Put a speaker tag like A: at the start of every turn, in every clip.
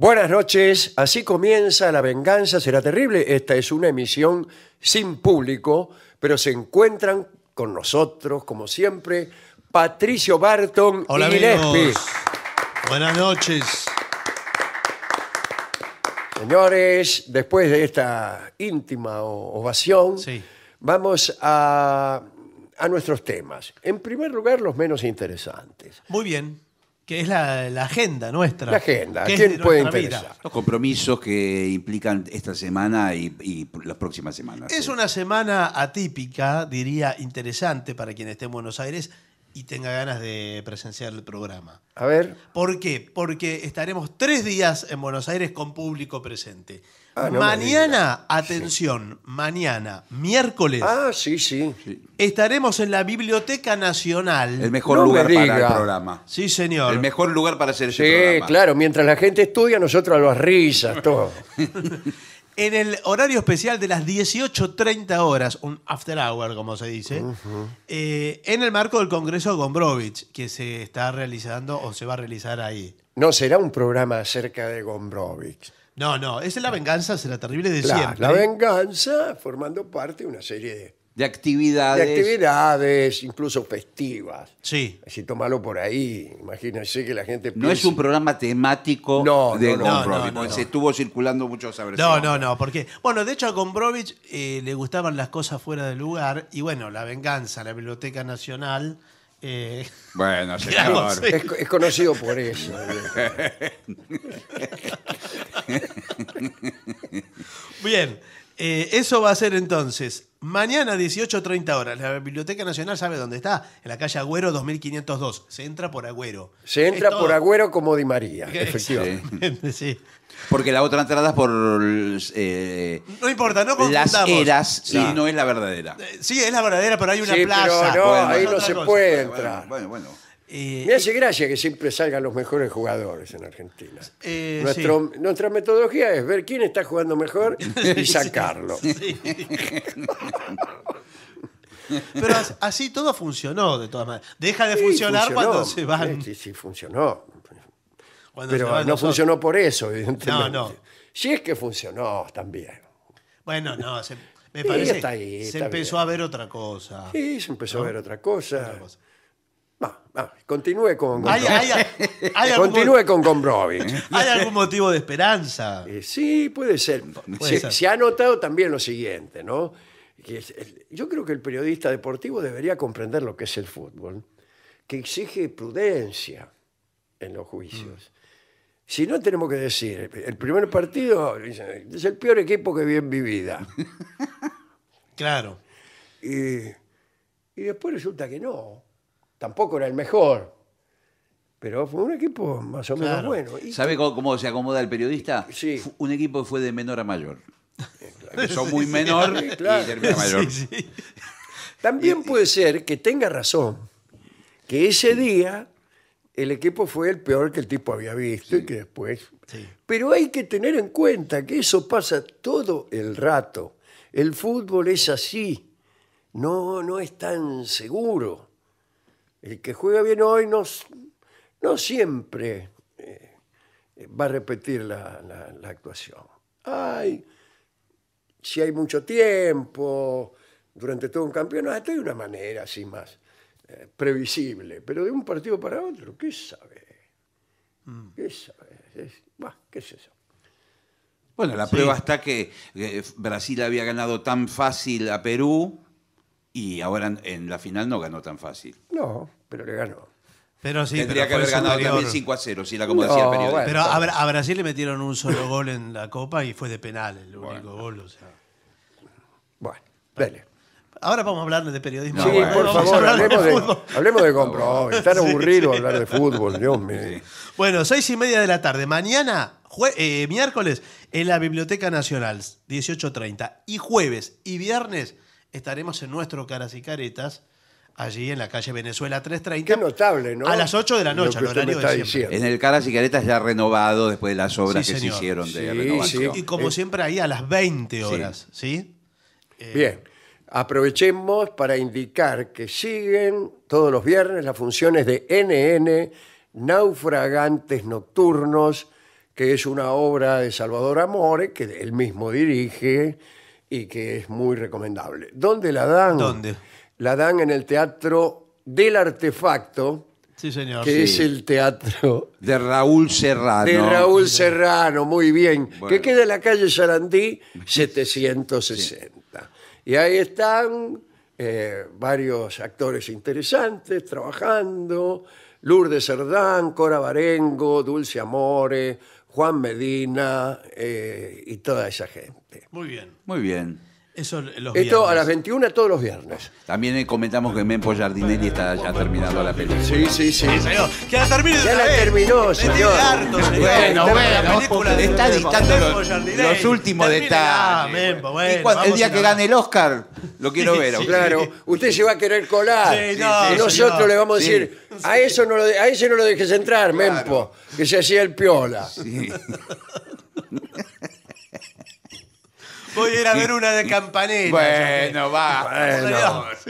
A: Buenas noches, así comienza La venganza será terrible. Esta es una emisión sin público, pero se encuentran con nosotros, como siempre, Patricio Barton y Gillespie. Buenas noches. Señores, después de esta íntima ovación, vamos a nuestros temas. En primer lugar, los menos interesantes.
B: Muy bien que es la, agenda nuestra. La agenda, quién puede Los
C: compromisos que implican esta semana y, las próximas semanas.
B: Es una semana atípica, diría interesante para quien esté en Buenos Aires y tenga ganas de presenciar el programa. A ver. ¿Por qué? Porque estaremos tres días en Buenos Aires con público presente.
A: Ah, mañana,
B: atención, mañana, miércoles. Ah, sí, sí. Estaremos en la Biblioteca Nacional. El mejor lugar para el programa. Sí, señor. El mejor lugar para hacer ese Sí, claro,
A: mientras la gente estudia, nosotros a las risas, todo.
B: En el horario especial de las 18.30 horas, un after hour, como se dice, eh, en el marco del Congreso
A: Gombrowicz,
B: que se está realizando o se va a realizar ahí.
A: No será un programa acerca de Gombrowicz. No, no, esa es la venganza, será terrible de siempre. la venganza formando parte de una serie de, actividades, de actividades. incluso festivas. Sí. Si tomalo por ahí, imagínense que la gente No es un
C: programa temático de no, se estuvo circulando sobre No, no, no,
B: porque, bueno, de hecho a Gombrowicz eh, le gustaban las cosas fuera de lugar y bueno, la venganza, la Biblioteca Nacional eh,
A: bueno, señor. es, conocido por eso.
B: Bien, eh, eso va a ser entonces mañana 18.30 horas. La Biblioteca Nacional sabe dónde está, en la calle Agüero 2502. Se entra por Agüero.
A: Se entra por Agüero como Di María, efectivamente.
C: Porque la otra entrada es por. Eh, no importa, no confundamos. las eras Sí. y no es la verdadera.
A: Eh, sí, es la verdadera, pero hay una plaza. ahí no se puede entrar. bueno. bueno. Eh, me hace gracia que siempre salgan los mejores jugadores en Argentina. Eh, nuestra metodología es ver quién está jugando mejor y sacarlo.
B: Pero así todo funcionó, de todas maneras. Deja de funcionar cuando se van.
A: Sí, sí, funcionó. Pero no funcionó por eso, evidentemente. No, no. Si es que funcionó también.
B: Bueno, no, me parece que se empezó a ver otra cosa.
A: Sí, se empezó a ver Otra cosa. Ah, continúe con Continúe con Gombrowicz. ¿Hay algún motivo
B: de esperanza? Eh, sí, puede ser.
A: se, ha notado también lo siguiente, ¿no? Yo creo que el periodista deportivo debería comprender lo que es el fútbol, que exige prudencia en los juicios. Mm. Si no, tenemos que decir, el primer partido es el peor equipo que vi en mi vida. Claro. y después resulta que no tampoco era el mejor, pero fue un equipo más o menos bueno.
C: ¿Sabe cómo, se acomoda el periodista? Sí. Un equipo fue de menor a mayor.
A: Empezó muy menor
C: claro.
D: y mayor.
A: también puede ser que tenga razón, que ese día el equipo fue el peor que el tipo había visto y que después... Pero hay que tener en cuenta que eso pasa todo el rato. El fútbol es así, no, no es tan seguro el que juega bien hoy no, siempre eh, va a repetir la, actuación. Ay, si hay mucho tiempo, durante todo un campeonato, hay una manera así más eh, previsible, pero de un partido para otro, ¿qué sabe? Mm. ¿Qué sabe? ¿Qué es eso?
C: Bueno, la prueba está que Brasil había ganado tan fácil a Perú y ahora en la final no ganó tan fácil.
A: No,
B: pero le ganó. Pero sí, Tendría que haber ganado también 5 a 0, si la como decía el pero a, Brasil le metieron un solo gol en la Copa y fue de penal el único gol. O sea. Bueno, dale. Ahora vamos a hablar de periodismo. Sí, por favor, hablemos de, de, hablemos de compro.
A: están hablar de fútbol, Dios mío.
B: Bueno, seis y media de la tarde. Mañana, eh, miércoles, en la Biblioteca Nacional, 18.30. Y jueves y viernes estaremos en nuestro Caras y Caretas allí en la calle Venezuela 330. Qué notable, ¿no? A las 8 de la noche, al horario de siempre.
C: En el CARA y ya ya renovado después de las obras que se hicieron de
A: renovación. Y como eh,
B: siempre ahí a las 20 horas, ¿sí?
A: Eh, Bien. Aprovechemos para indicar que siguen todos los viernes las funciones de NN Naufragantes Nocturnos, que es una obra de Salvador Amore, que él mismo dirige y que es muy recomendable. ¿Dónde la dan? ¿Dónde? la dan en el Teatro del Artefacto, Sí, señor. que es el teatro De Raúl Serrano. de Raúl Serrano, muy bien, que queda en la calle Sarandí 760. Y ahí están eh, varios actores interesantes trabajando, Lourdes Sardán, Cora Barengo, Dulce Amore, Juan Medina eh, y toda esa gente.
B: Muy bien. Muy bien. Eh,
C: Esto a
A: las 21 todos los viernes.
C: También comentamos que Mempo Jardinelli está ya terminando la película.
B: Sí, sí,
A: sí. Que la Ya la terminó, señor. Bueno, bueno,
C: está dictando los, últimos detalles. el día que gane el Oscar,
A: lo quiero ver. claro, usted se va a querer colar. y nosotros le vamos a decir, a, eso no lo a ese no lo dejes entrar, Mempo, que se hacía el piola. Sí.
E: Voy a ir a
B: ver una de campanella
E: Bueno, va.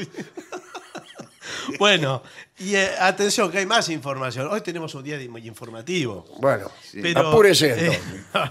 B: Bueno, y eh, atención, que hay más información. Hoy tenemos un día muy informativo. Bueno, Pero, apúrese eh,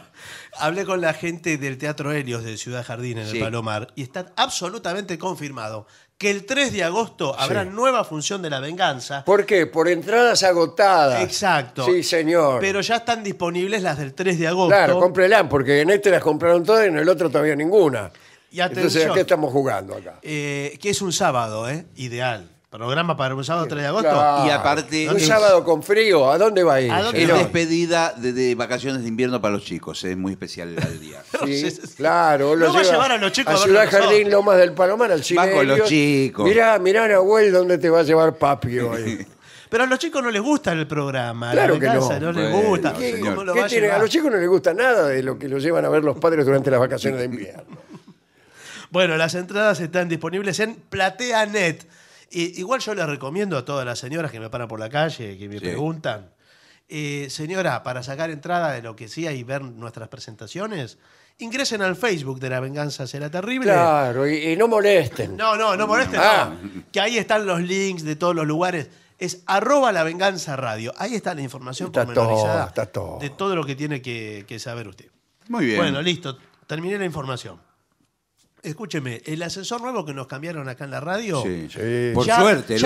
B: hablé con la gente del Teatro Helios de Ciudad Jardín en el Palomar y está absolutamente confirmado que el 3 de agosto habrá nueva función de la venganza.
A: ¿Por qué? Por entradas agotadas. Exacto. Sí, señor. Pero ya están disponibles las del 3 de agosto. claro, cómprelas, porque en este las compraron todas y en el otro todavía ninguna. Entonces, ¿a qué estamos jugando acá?
B: Eh, que es un sábado, ¿eh? Ideal. Programa para un sábado 3 de agosto. Y
C: aparte- Un sábado
A: con frío, ¿a dónde va
C: a ir? Es despedida de, vacaciones de invierno para los chicos. Es muy especial el día.
A: claro, lo va a llevar a los chicos a Ciudad Jardín Lomas del Palomar, al cine. con los chicos. Mirá, mirá, Abuelo dónde te va a llevar papi hoy.
B: Pero a los chicos no les gusta el programa. Claro que no. les gusta. ¿Qué-
A: a tiene? A los chicos no les gusta nada de lo que los llevan a ver los padres durante las vacaciones de invierno.
B: Bueno, las entradas están disponibles en PlateaNet, igual yo le recomiendo a todas las señoras que me paran por la calle, que me preguntan, eh, señora, para sacar entrada de lo que sea y ver nuestras presentaciones, ingresen al Facebook de La Venganza Será Terrible.
A: Claro, y, no molesten. No, no, no molesten. Ah.
B: Que ahí están los links de todos los lugares. Es arroba la venganza radio. Ahí está la información está está todo. de todo lo que tiene que, que saber usted. Muy bien. Bueno, listo. Terminé la información escúcheme, el ascensor nuevo que nos cambiaron acá en la radio.
F: Sí, Por suerte, el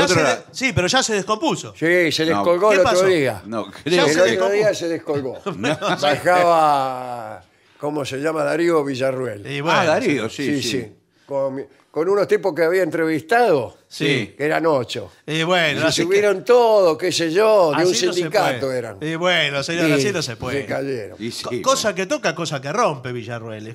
B: Sí, pero ya se descompuso.
A: Sí, se descolgó ¿Qué el pasó? otro día. No, se El otro día se descolgó. Bajaba, ¿cómo se llama? Darío Villarruel. Ah, Darío, sí, sí. con con unos tipos que había entrevistado, Sí. que eran ocho.
B: Y bueno, Y
A: subieron todo, qué sé yo, de un sindicato eran. Y
B: bueno, señor, así no se puede. Y Cosa que toca, cosa que rompe Villarruel.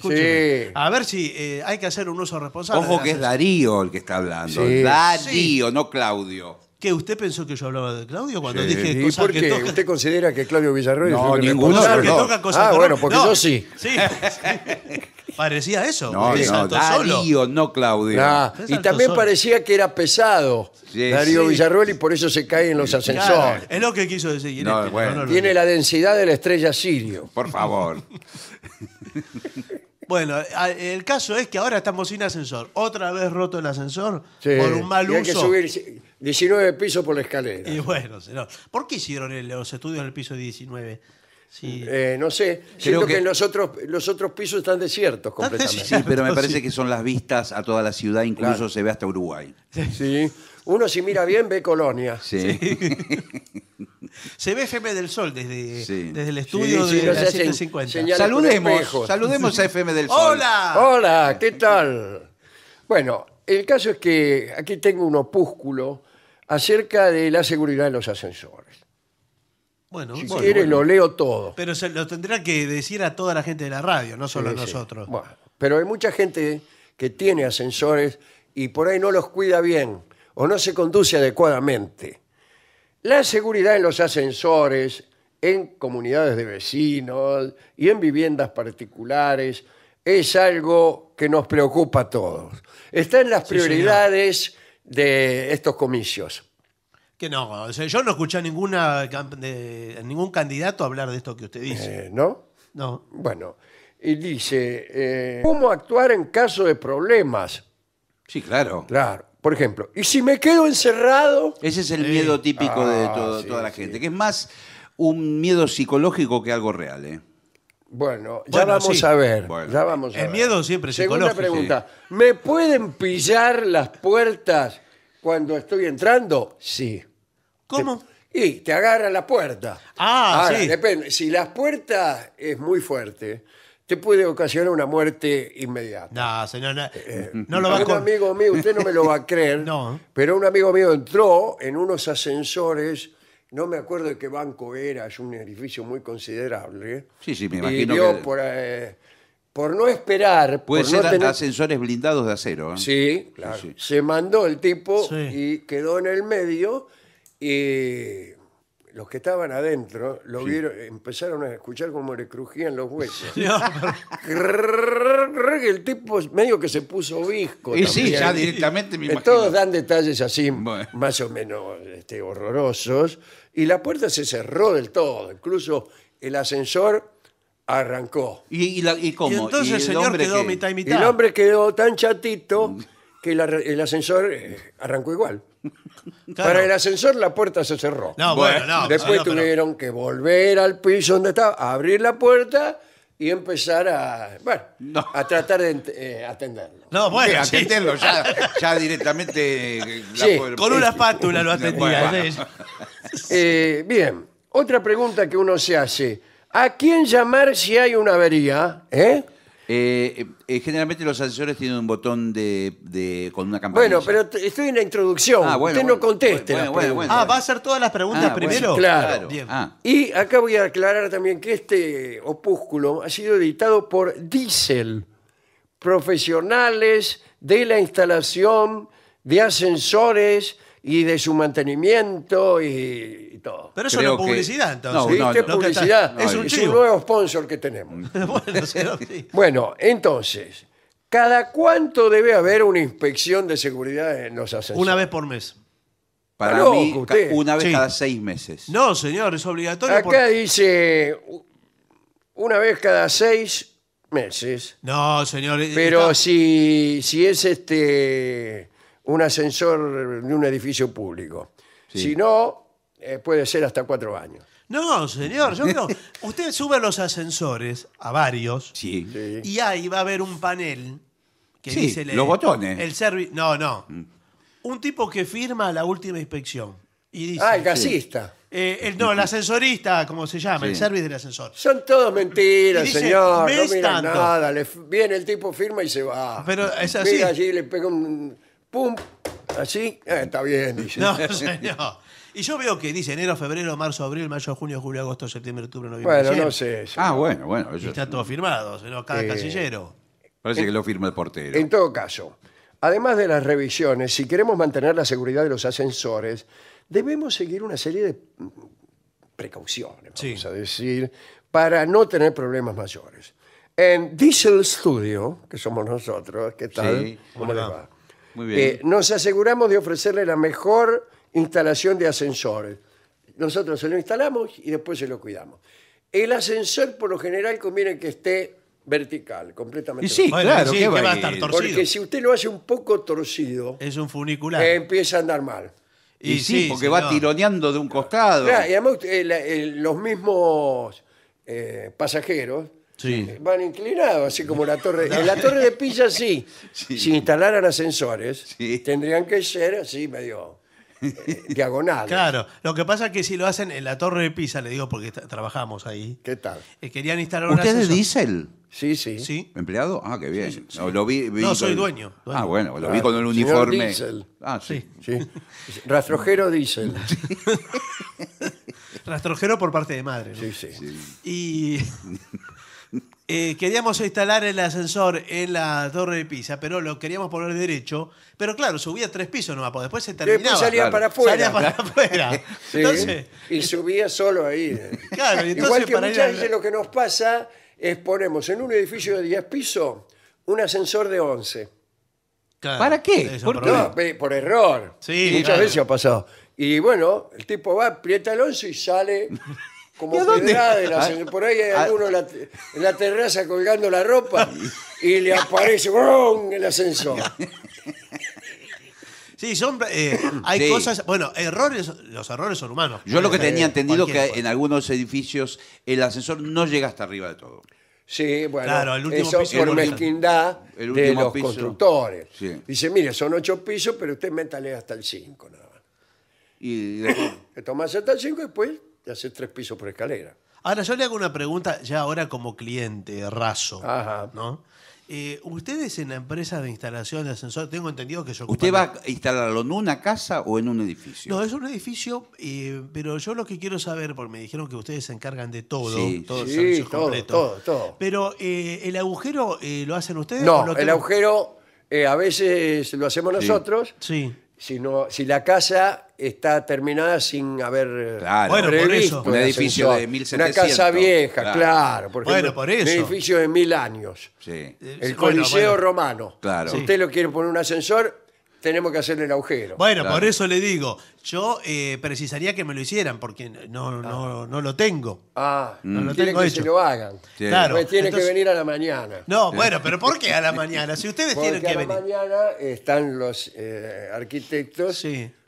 B: A ver si eh, hay que hacer un uso responsable. Ojo que es
C: Darío el que está hablando. Darío, no Claudio.
A: ¿Qué, ¿Usted pensó que yo hablaba de Claudio cuando Sí. dije ¿Y por qué? ¿Usted considera que Claudio Villarruel No, es un ninguno que toca, cosa Ah, que bueno, porque yo Sí. sí.
B: Parecía eso.
C: No, no, Darío, no
A: Claudio. Y también parecía que era pesado Darío Villarruel y por eso se cae en los ascensores. es lo que quiso decir. Tiene la densidad de la estrella Sirio. Por favor.
B: Bueno, el caso es que ahora estamos sin ascensor. Otra vez roto el ascensor por un mal y uso. Hay que
A: subir 19 pisos por la escalera. Y bueno,
B: ¿por qué hicieron los estudios en el piso 19? Eh, no sé,
A: creo siento que, los, otros, pisos están desiertos ah, completamente. Sí, pero me parece que son las vistas a toda la
C: ciudad, incluso se ve hasta Uruguay.
A: Sí. Uno si mira bien ve colonia. Sí. Se ve FM del Sol desde, el estudio de Saludemos, a FM del Sol. ¡Hola! Hola, ¿qué tal? Bueno, el caso es que aquí tengo un opúsculo acerca de la seguridad de los ascensores
B: si quiere lo leo todo. Pero se lo tendrá que decir a toda la gente de la radio, no solo a nosotros.
A: pero hay mucha gente que tiene ascensores y por ahí no los cuida bien o no se conduce adecuadamente. La seguridad en los ascensores, en comunidades de vecinos y en viviendas particulares es algo que nos preocupa a todos. Está en las prioridades de estos comicios.
B: Que no, o yo no escuché a ninguna, ningún candidato hablar de esto que usted dice. Eh, ¿No? No.
A: Bueno, y dice, eh, ¿cómo actuar en caso de problemas? Sí, claro. Claro. Por ejemplo, ¿y si me quedo encerrado? Ese es el miedo típico de ah, toda
C: la gente, que es más un miedo psicológico que algo real. ¿eh?
A: Bueno, ya vamos a ver. vamos el miedo siempre es psicológico. Segunda pregunta, ¿me pueden pillar las puertas cuando estoy entrando? Sí. ¿Cómo? y te agarra la puerta. Ah, sí. depende. Si la puerta es muy fuerte, te puede ocasionar una muerte inmediata. No, señor, no, eh, eh, lo va a un amigo mío, usted no me lo va a creer, pero un amigo mío entró en unos ascensores, no me acuerdo de qué banco era, es un edificio muy considerable. Sí, sí, me imagino Y por, eh, por no esperar. Puede ser
C: ascensores blindados de acero. ¿eh?
A: Sí, claro. Se mandó el tipo y quedó en el medio y los que estaban adentro lo vieron, empezaron a escuchar como le crujían los huesos. el tipo medio que se puso visco. Y sí, ya directamente me eh, Todos dan detalles así, más o menos este, horrorosos. Y la puerta se cerró del todo. Incluso el ascensor arrancó. ¿Y, cómo? Y entonces el señor quedó mitad y mitad. el hombre quedó tan chatito mm. que el ascensor eh, arrancó igual. Para el ascensor la puerta se cerró. No, bueno, Después tuvieron que volver al piso donde estaba, abrir la puerta y empezar a, bueno, a tratar de eh, atenderlo. No, bueno, sí. atenderlo, ya,
C: directamente. Con una espátula lo atendía.
A: Eh, bien, otra pregunta que uno se hace. ¿A quién llamar si hay una avería? ¿Eh?
C: Eh, eh, generalmente los ascensores tienen un botón de, con una campanilla. Bueno,
A: pero estoy en la introducción. Ah, Usted no conteste. Ah, ¿va a hacer todas las preguntas ah, primero? claro. Ah. Y acá voy a aclarar también que este opúsculo ha sido editado por Diesel, profesionales de la instalación de ascensores y de su mantenimiento y, todo. Pero eso no es publicidad, entonces. Sí, No, es publicidad. es un nuevo sponsor que tenemos. Bueno, entonces, ¿cada cuánto debe haber una inspección de seguridad en los ascensores? Una vez por mes.
C: Para mí, una vez cada
A: seis meses. No, señor, es obligatorio. Acá dice una vez cada seis meses. No,
B: señor.
C: Eh, Pero
A: si, si es este un ascensor de un edificio público. Si no, eh, puede ser hasta cuatro años.
B: No, señor, yo creo. Usted sube los ascensores a varios y ahí va a haber un panel que Sí, dice. los botones. El no, no. Mm. Un tipo que firma la última inspección y dice. Ah, el gasista.
A: Eh, no, el
B: ascensorista, como se llama, el servicio service del ascensor.
A: Son todos mentiras, señor. No mira nada. viene el tipo, firma y se va. Pero es así. Mira allí, le pega un, pum, así, eh, está bien, dice. No, señor. Y yo veo que
B: dice enero, febrero, marzo, abril, mayo, junio, julio, agosto, septiembre, octubre, noviembre.
A: Bueno, no sé. Ah, bueno, bueno. Y está todo firmado, cada eh, casillero. parece que
C: lo firma el portero.
B: En
A: todo caso, además de las revisiones, si queremos mantener la seguridad de los ascensores, debemos seguir una serie de precauciones, Sí. vamos a decir, para no tener problemas mayores. En Diesel Studio, que somos nosotros, ¿qué tal? Sí. ¿Cómo le va? Eh, nos aseguramos de ofrecerle la mejor instalación de ascensores. Nosotros se lo instalamos y después se lo cuidamos. El ascensor, por lo general, conviene que esté vertical, completamente. Y sí, claro, que va, a estar torcido. Porque si usted lo hace un poco torcido, es un funicular. Eh, empieza a andar mal. Y, sí, porque va
C: tironeando de un costado. y
A: además eh, los mismos pasajeros eh, van inclinados, así como la torre. En la torre de Pisa sí. Si instalaran ascensores, tendrían que ser así medio eh, Diagonal.
B: Claro, lo que pasa es que si lo hacen en la Torre de Pisa, le digo porque trabajamos ahí, ¿Qué tal? Eh, querían instalar un ¿Usted es de
C: diésel? Sí, sí. ¿Empleado? Ah, qué bien. No, soy dueño, Ah, bueno, lo vi
A: con el uniforme. Ah, sí. Rastrojero diésel.
B: Rastrojero por
A: parte de madre. Sí, sí.
B: Y eh, queríamos instalar el ascensor en la torre de Pisa, pero lo queríamos poner derecho. Pero claro, subía tres pisos nomás, pues después se terminaba. Después salía para
A: afuera. y subía solo ahí. Claro, entonces Igual que muchas veces lo que nos pasa es ponemos en un edificio de 10 pisos un ascensor de 11. ¿Para qué? ¿Por, por error. Sí, muchas veces ha pasado. Y bueno, el tipo va, aprieta el 11 y sale como De la, ah, por ahí hay ah. alguno en la, terraza colgando la ropa y le aparece ¡brum! el ascensor.
B: Sí, son, eh, hay cosas, bueno, errores, los errores son humanos.
A: Yo lo que tenía entendido que
C: en algunos edificios el ascensor no llega hasta arriba de todo.
A: Sí, bueno, claro, eso por mezquindad de los constructores. Dice, mire, son ocho pisos, pero usted métale hasta el cinco nada más. Y Te tomás hasta el cinco y después de hacer tres pisos por escalera.
B: Ahora, yo le hago una pregunta ya ahora como cliente raso, ¿no? Eh, ustedes en la empresa de instalación de ascensor, tengo entendido que yo... ¿Usted va
C: a instalarlo en una casa o en un edificio?
B: No, es un edificio, eh, pero yo lo que quiero saber, porque me dijeron que ustedes se encargan de todo, sí, todo todo, Todo, Pero eh, el agujero lo hacen ustedes? No, el
A: agujero a veces lo hacemos nosotros. Sí si, si la casa está terminada sin haber Un edificio de mil 1700. Una casa vieja, claro, Bueno, por eso. Un edificio de mil años.
C: Sí, El Coliseo
A: Romano. Claro. Si usted lo quiere poner un ascensor, tenemos que hacerle el agujero. Bueno,
B: por eso le digo, yo eh, precisaría que me lo hicieran, porque no, no, ah. no lo tengo. Ah, no lo tengo que hecho. se lo hagan. Claro. tiene que venir a la mañana. No, bueno, pero ¿por qué a la mañana? Si ustedes tienen que venir. A la
A: mañana están los eh, arquitectos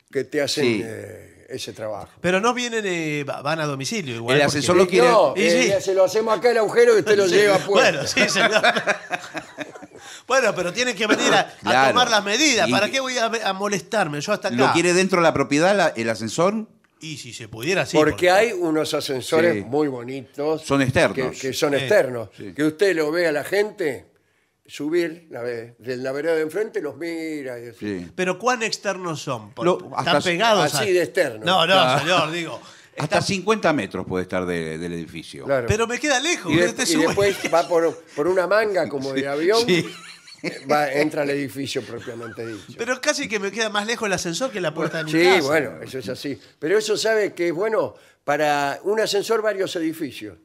A: que te hacen. Eh, ese trabajo. Pero
B: no vienen, van a domicilio igual. El lo quiere. No, se
A: lo hacemos acá el agujero y usted lo lleva a Bueno, sí, Bueno, pero tiene que venir a, tomar las
C: medidas. ¿Para qué
A: voy a, molestarme? Yo hasta acá. ¿Lo quiere
C: dentro de la propiedad el ascensor?
A: Y si se pudiera, hacer. Porque, hay unos ascensores muy bonitos. Son externos. Que, son externos. Que usted lo ve a la gente subir la, de la de enfrente, los mira. Y
B: Pero ¿cuán externos son? ¿Están pegados? Así de externos. No,
A: no, ah. señor, digo.
C: Hasta 50 metros puede estar del edificio.
A: Pero me queda lejos. Y, este después va por, por, una manga como de avión va, entra al edificio propiamente dicho.
B: Pero casi que me queda más lejos el ascensor que la puerta de mi sí, bueno,
A: eso es así. Pero eso sabe que es bueno para un ascensor varios edificios.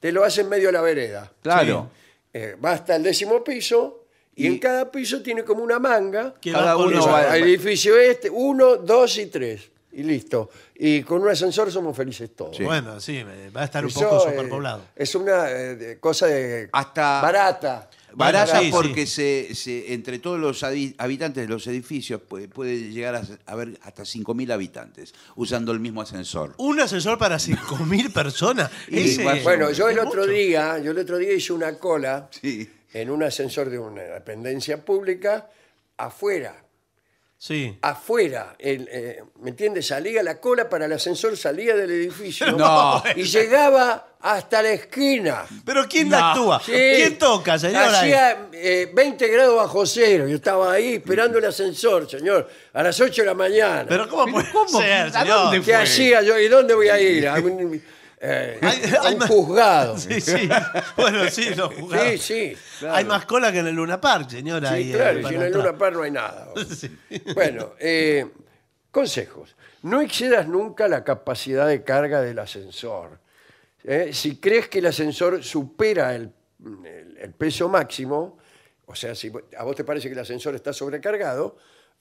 A: Te lo hacen medio de la vereda. Claro. Eh, va hasta el décimo piso y, en cada piso tiene como una manga. Cada uno va edificio este, uno, dos y tres y listo. Y con un ascensor somos felices todos. Bueno, sí, va a estar un poco eh, superpoblado. es una eh, cosa de Hasta- barata.
C: Barata porque Se, entre todos los habitantes de los edificios puede, llegar a haber hasta 5.000 habitantes usando el mismo ascensor.
B: Un ascensor para 5.000 personas. Bueno,
A: yo el otro día, yo el otro día hice una cola en un ascensor de una dependencia pública afuera, afuera. Eh, ¿Me entiendes? Salía la cola para el ascensor, salía del edificio y llegaba hasta la esquina. ¿Pero quién actúa? ¿Quién toca, señor? Hacía 20 eh, grados bajo cero. Yo estaba ahí esperando el ascensor, señor, a las 8 de la mañana. ¿Pero cómo puede ser, señor? yo? ¿Y dónde voy a ir? Eh, hay- más- juzgado. Bueno, sí,
B: juzgado. Sí, sí.
A: Hay más cola que en el Luna Park, señora. Eh, claro, si en el Luna Park no hay nada. Bueno, eh, consejos. No excedas nunca la capacidad de carga del ascensor. si crees que el ascensor supera el, peso máximo, o sea, si a vos te parece que el ascensor está sobrecargado,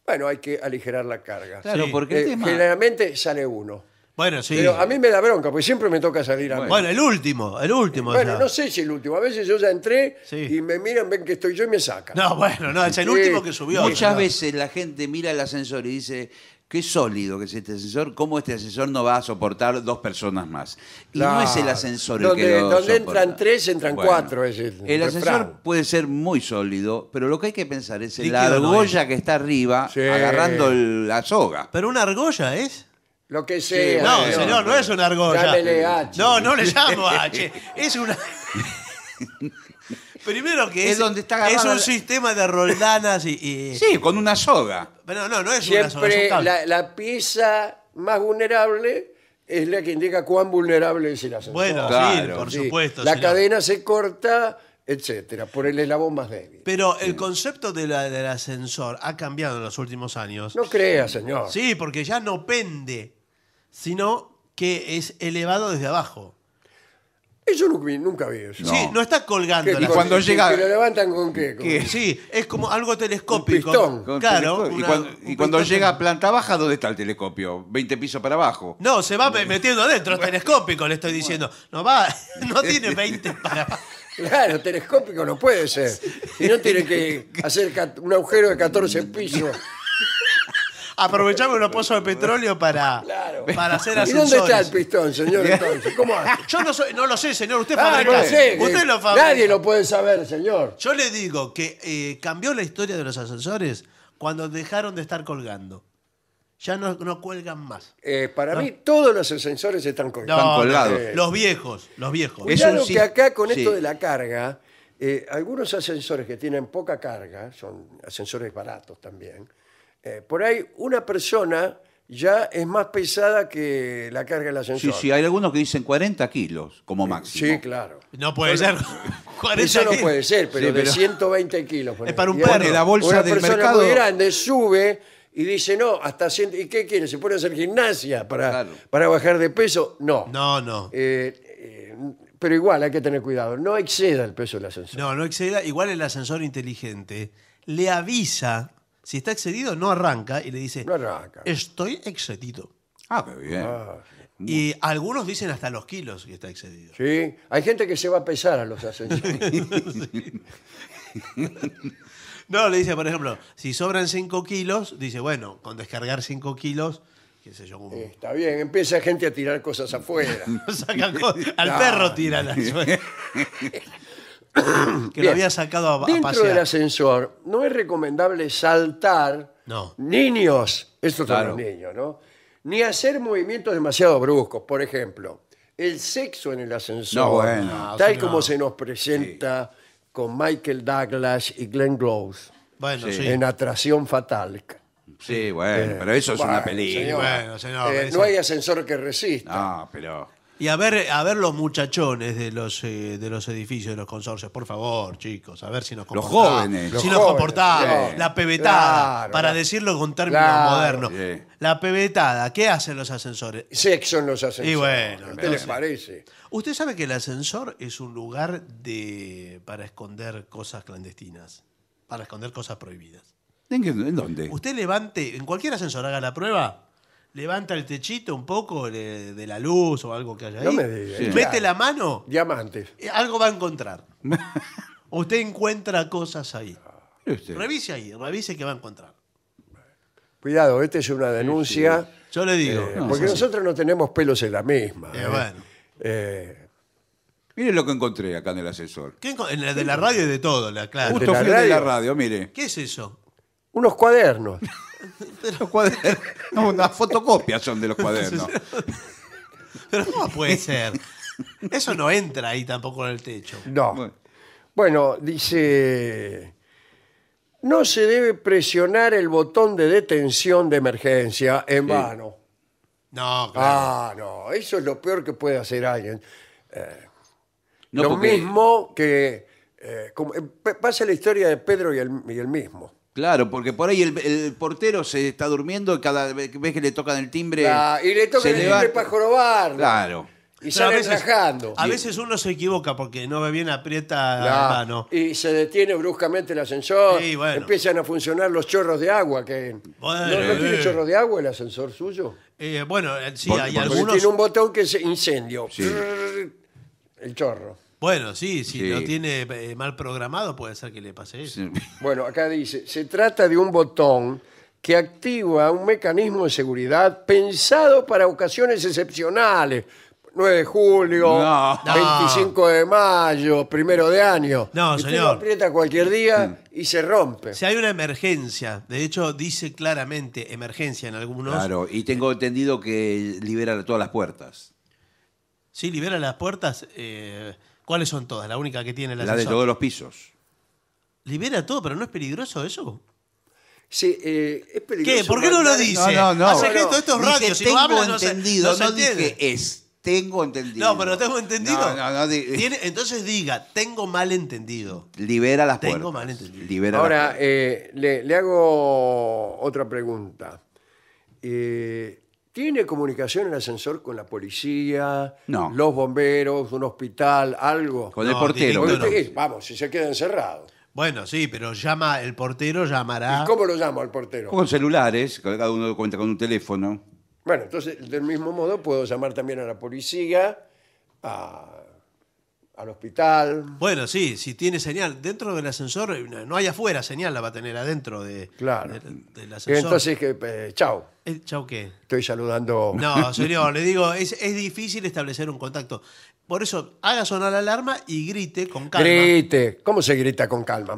A: bueno, hay que aligerar la carga. Claro, porque generalmente sale uno. Bueno, sí. Pero a mí me da bronca, porque siempre me toca salir a mí. Bueno, el
B: último, el último. Bueno, no
A: sé si el último. A veces yo ya entré y me miran, ven que estoy yo y me sacan. No, bueno, no, es el último que subió. Muchas veces
C: la gente mira el ascensor y dice, qué sólido que es este ascensor, cómo este ascensor no va a soportar dos personas más. Y no es el ascensor el que donde entran tres, entran cuatro, es el El ascensor puede ser muy sólido, pero lo que hay que pensar es en la argolla que está arriba agarrando la soga. Pero
A: una argolla es. Lo que sea.
C: no, señor, no es
B: un argolla. H. No, no le llamo H. Es una.
A: Primero que es, donde está es un
B: sistema de roldanas y, Sí, con una soga.
A: Pero no, no es una soga, Siempre la, la pieza más vulnerable es la que indica cuán vulnerable es el ascensor. Bueno, sí, por supuesto. La cadena se corta, etcétera, por el eslabón más débil.
B: Pero el concepto de del ascensor ha cambiado en los
A: últimos años. No crea, señor. Sí,
B: porque ya no pende sino que es elevado desde abajo.
A: Eso nunca vi, eso. Sí,
B: no está colgando. Y cuando llega- ¿Y lo
A: levantan con qué? Sí, es como algo telescópico. pistón.
B: claro. y cuando, llega
C: a planta baja, ¿dónde está el telescopio? 20 pisos para abajo.
B: No, se va metiendo adentro, telescópico, le estoy diciendo. No va, no tiene 20 para.
A: Claro, telescópico no puede ser. Y no tiene que hacer un agujero de 14 pisos aprovechamos los pozos de petróleo para,
B: para hacer ascensores. ¿Y dónde está el
A: pistón, señor, entonces? ¿Cómo hace? Yo no, lo sé, señor. Usted lo fabrica. Nadie
B: lo puede saber, señor. Yo le digo que eh, cambió la historia de los ascensores cuando dejaron de estar colgando. Ya no, no cuelgan más.
A: Eh, para mí todos los ascensores están colgados. Eh, los viejos, los viejos. Es que acá con esto de la carga, algunos ascensores que tienen poca carga, son ascensores baratos también, eh, por ahí una persona ya es más pesada que la carga del ascensor. Sí, sí,
C: hay algunos que dicen 40 kilos como máximo.
A: Sí, claro. No puede ser. 40 Eso no puede ser, pero, de 120 kilos. Es para un perro. La bolsa una del persona mercado- muy grande sube y dice, no, hasta 100... ¿Y qué quiere? ¿Se pone hacer gimnasia para, para bajar de peso? No. No, no. Eh, eh, pero igual hay que tener cuidado. No exceda el peso del ascensor.
B: No, no exceda. Igual el ascensor inteligente le avisa si está excedido, no arranca y le dice, estoy excedido. Ah, pero bien. Ah, y algunos dicen hasta los kilos y está excedido.
A: sí, hay gente que se va a pesar a los ascensores.
B: No, le dice, por ejemplo, si sobran 5 kilos, dice, bueno, con descargar 5 kilos, qué sé yo, Está
A: bien, empieza gente a tirar cosas afuera. al perro tiran. las que lo había sacado a, a Dentro del ascensor no es recomendable saltar niños, estos son niños, ¿no? Ni hacer movimientos demasiado bruscos. Por ejemplo, el sexo en el ascensor, tal como se nos presenta con Michael Douglas y Glenn Close en Atracción Fatal. Sí, bueno, eh, pero eso es una película. Eh, no hay ascensor que resista. pero.
B: Y a ver, a ver los muchachones de los, eh, de los edificios, de los consorcios,
A: por favor, chicos, a ver si nos comportamos. Los jóvenes. si nos comportamos. La pebetada, para decirlo
B: con términos modernos. La pebetada, ¿qué hacen los ascensores?
A: Sexo en los ascensores. Y bueno, ¿Qué les parece?
B: Usted sabe que el ascensor es un lugar para esconder cosas clandestinas, para esconder cosas prohibidas.
C: en dónde?
B: Usted levante, en cualquier ascensor haga la prueba, levanta el techito un poco de, la luz o algo que haya ahí. Mete la mano. Diamantes. Eh, algo va a encontrar. Usted encuentra cosas ahí.
A: Revise
B: ahí, revise que va a encontrar.
A: Cuidado, esta es una denuncia. Yo le digo. Eh, porque nosotros no tenemos pelos en la misma.
C: Eh, eh. Mire lo que encontré acá en el asesor. en la de la radio y de todo, la clase. Justo la de la radio, mire.
A: ¿Qué es eso? unos cuadernos.
C: de los cuadernos. No, una son de los cuadernos.
B: Pero ¿cómo puede ser? Eso no entra ahí tampoco en el techo.
C: No.
A: Bueno, dice. No se debe presionar el botón de detención de emergencia en vano. No, claro. Ah, no, eso es lo peor que puede hacer alguien. lo mismo que. Eh, eh, pasa la historia de Pedro y el mismo.
C: Claro, porque por ahí el, portero se está durmiendo y cada vez que le tocan el timbre. y le tocan el timbre para
A: jorobar. Claro. Y sale a A veces
B: uno se equivoca porque no ve bien, aprieta la mano.
A: Y se detiene bruscamente el ascensor. Empiezan a funcionar los chorros de agua. que ¿No, eh. tiene chorro de agua el ascensor suyo?
B: Eh, bueno, eh, sí, hay algunos. Tiene un
A: botón que es incendio. El chorro.
B: Bueno, sí, si lo tiene eh, mal programado puede ser que le pase eso.
A: Bueno, acá dice, se trata de un botón que activa un mecanismo de seguridad pensado para ocasiones excepcionales. 9 de julio, 25 de mayo, primero de año. No, señor. Se
B: aprieta cualquier día y se rompe. Si hay una emergencia, de hecho dice claramente emergencia en algunos.
C: Claro, y tengo entendido que libera todas las puertas.
B: Sí, libera las puertas. Eh, ¿Cuáles son todas? La única que tiene la de todos los pisos. Libera todo, pero ¿no es peligroso eso? Sí, eh,
A: es peligroso. ¿Qué? ¿Por qué no lo dice? No, no, no. Hace estos radios. Si tengo entendido, no, no,
B: es. Tengo entendido. No, pero tengo entendido. No, no, no, entonces diga, tengo mal entendido. Libera las puertas. Tengo mal entendido.
A: Ahora, eh, le, le, hago otra pregunta. Eh, ¿Tiene comunicación el ascensor con la policía, No. los bomberos, un hospital, algo? Con el portero. Eh, vamos, si se queda encerrado.
B: Bueno, sí, pero llama, el portero llamará. ¿Y cómo lo llamo al portero? Con
C: celulares, cada uno cuenta con un teléfono.
A: Bueno, entonces, del mismo modo, puedo llamar también a la policía, a- al hospital.
B: Bueno, sí, si tiene señal. Dentro del ascensor, eh, no hay afuera señal, la va a tener adentro de, claro. del ascensor. Entonces,
A: que eh, eh, chao. ¿Chao qué? Estoy saludando. No, señor, le digo,
B: es, difícil establecer un contacto. Por eso, haga sonar la alarma y grite con calma.
A: Grite. ¿Cómo se grita con calma,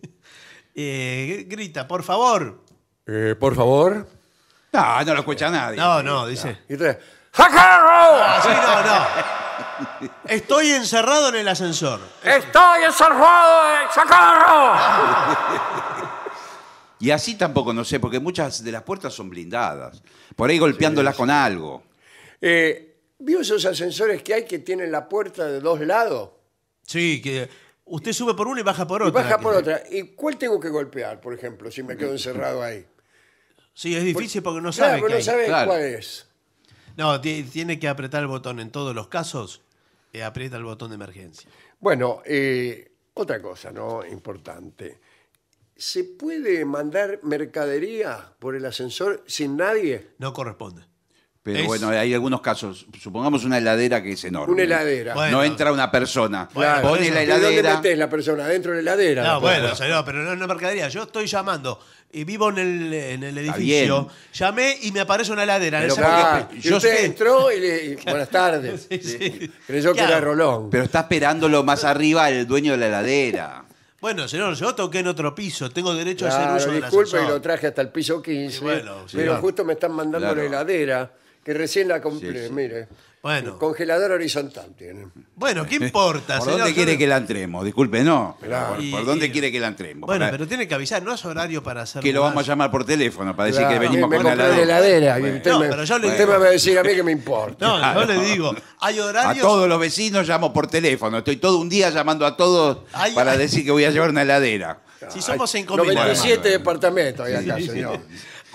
B: grita, por favor.
A: por favor.
B: No, no lo escucha nadie. No, no, dice. Y entonces,
A: ah, no, no.
B: Estoy encerrado en el ascensor.
A: Estoy
F: encerrado en
B: el Y así
C: tampoco, no sé, porque muchas de las puertas son blindadas. Por ahí golpeándolas con algo.
A: Eh, ¿Vio esos ascensores que hay que tienen la puerta de dos lados? Sí, que usted sube por una y baja por otra. baja por otra. ¿Y cuál tengo que golpear, por ejemplo, si me quedo encerrado ahí? Sí, es difícil porque no sabe. qué no cuál es.
B: No, tiene que apretar el botón en todos los casos eh, aprieta el botón de emergencia.
A: Bueno, eh, otra cosa, ¿no? Importante. ¿Se puede mandar mercadería por el ascensor sin nadie? No corresponde. Pero bueno, hay algunos
C: casos. Supongamos una heladera que es enorme. Una heladera. No entra una persona. la
B: heladera. ¿Dónde metes la persona?
A: Dentro de la heladera. No, bueno, señor,
B: pero no es una mercadería. Yo estoy llamando y vivo en el, en el edificio. Llamé y me aparece una heladera. yo usted entró y le. Buenas tardes.
C: Creyó que era Rolón. Pero está esperándolo más arriba el dueño de la heladera.
A: Bueno,
B: señor, yo toqué en otro piso, tengo derecho
A: a hacer uso de la Disculpe, lo traje hasta el piso 15. pero justo me están mandando la heladera que recién la compré, mire. Bueno. Congelador horizontal tiene. Bueno, ¿qué
B: importa? ¿Por dónde quiere que la
C: entremos? Disculpe, no. ¿Por, dónde quiere que
B: la entremos? Bueno, pero
A: tiene que avisar, no es horario para hacer. que lo vamos
C: a llamar por teléfono para decir que venimos con la heladera. No, pero yo le
A: a importa.
C: No, yo le digo,
A: A todos los
C: vecinos llamo por teléfono. Estoy todo un día llamando a todos para decir que voy a llevar una heladera.
A: Si somos en 97 departamentos hay
C: acá, señor.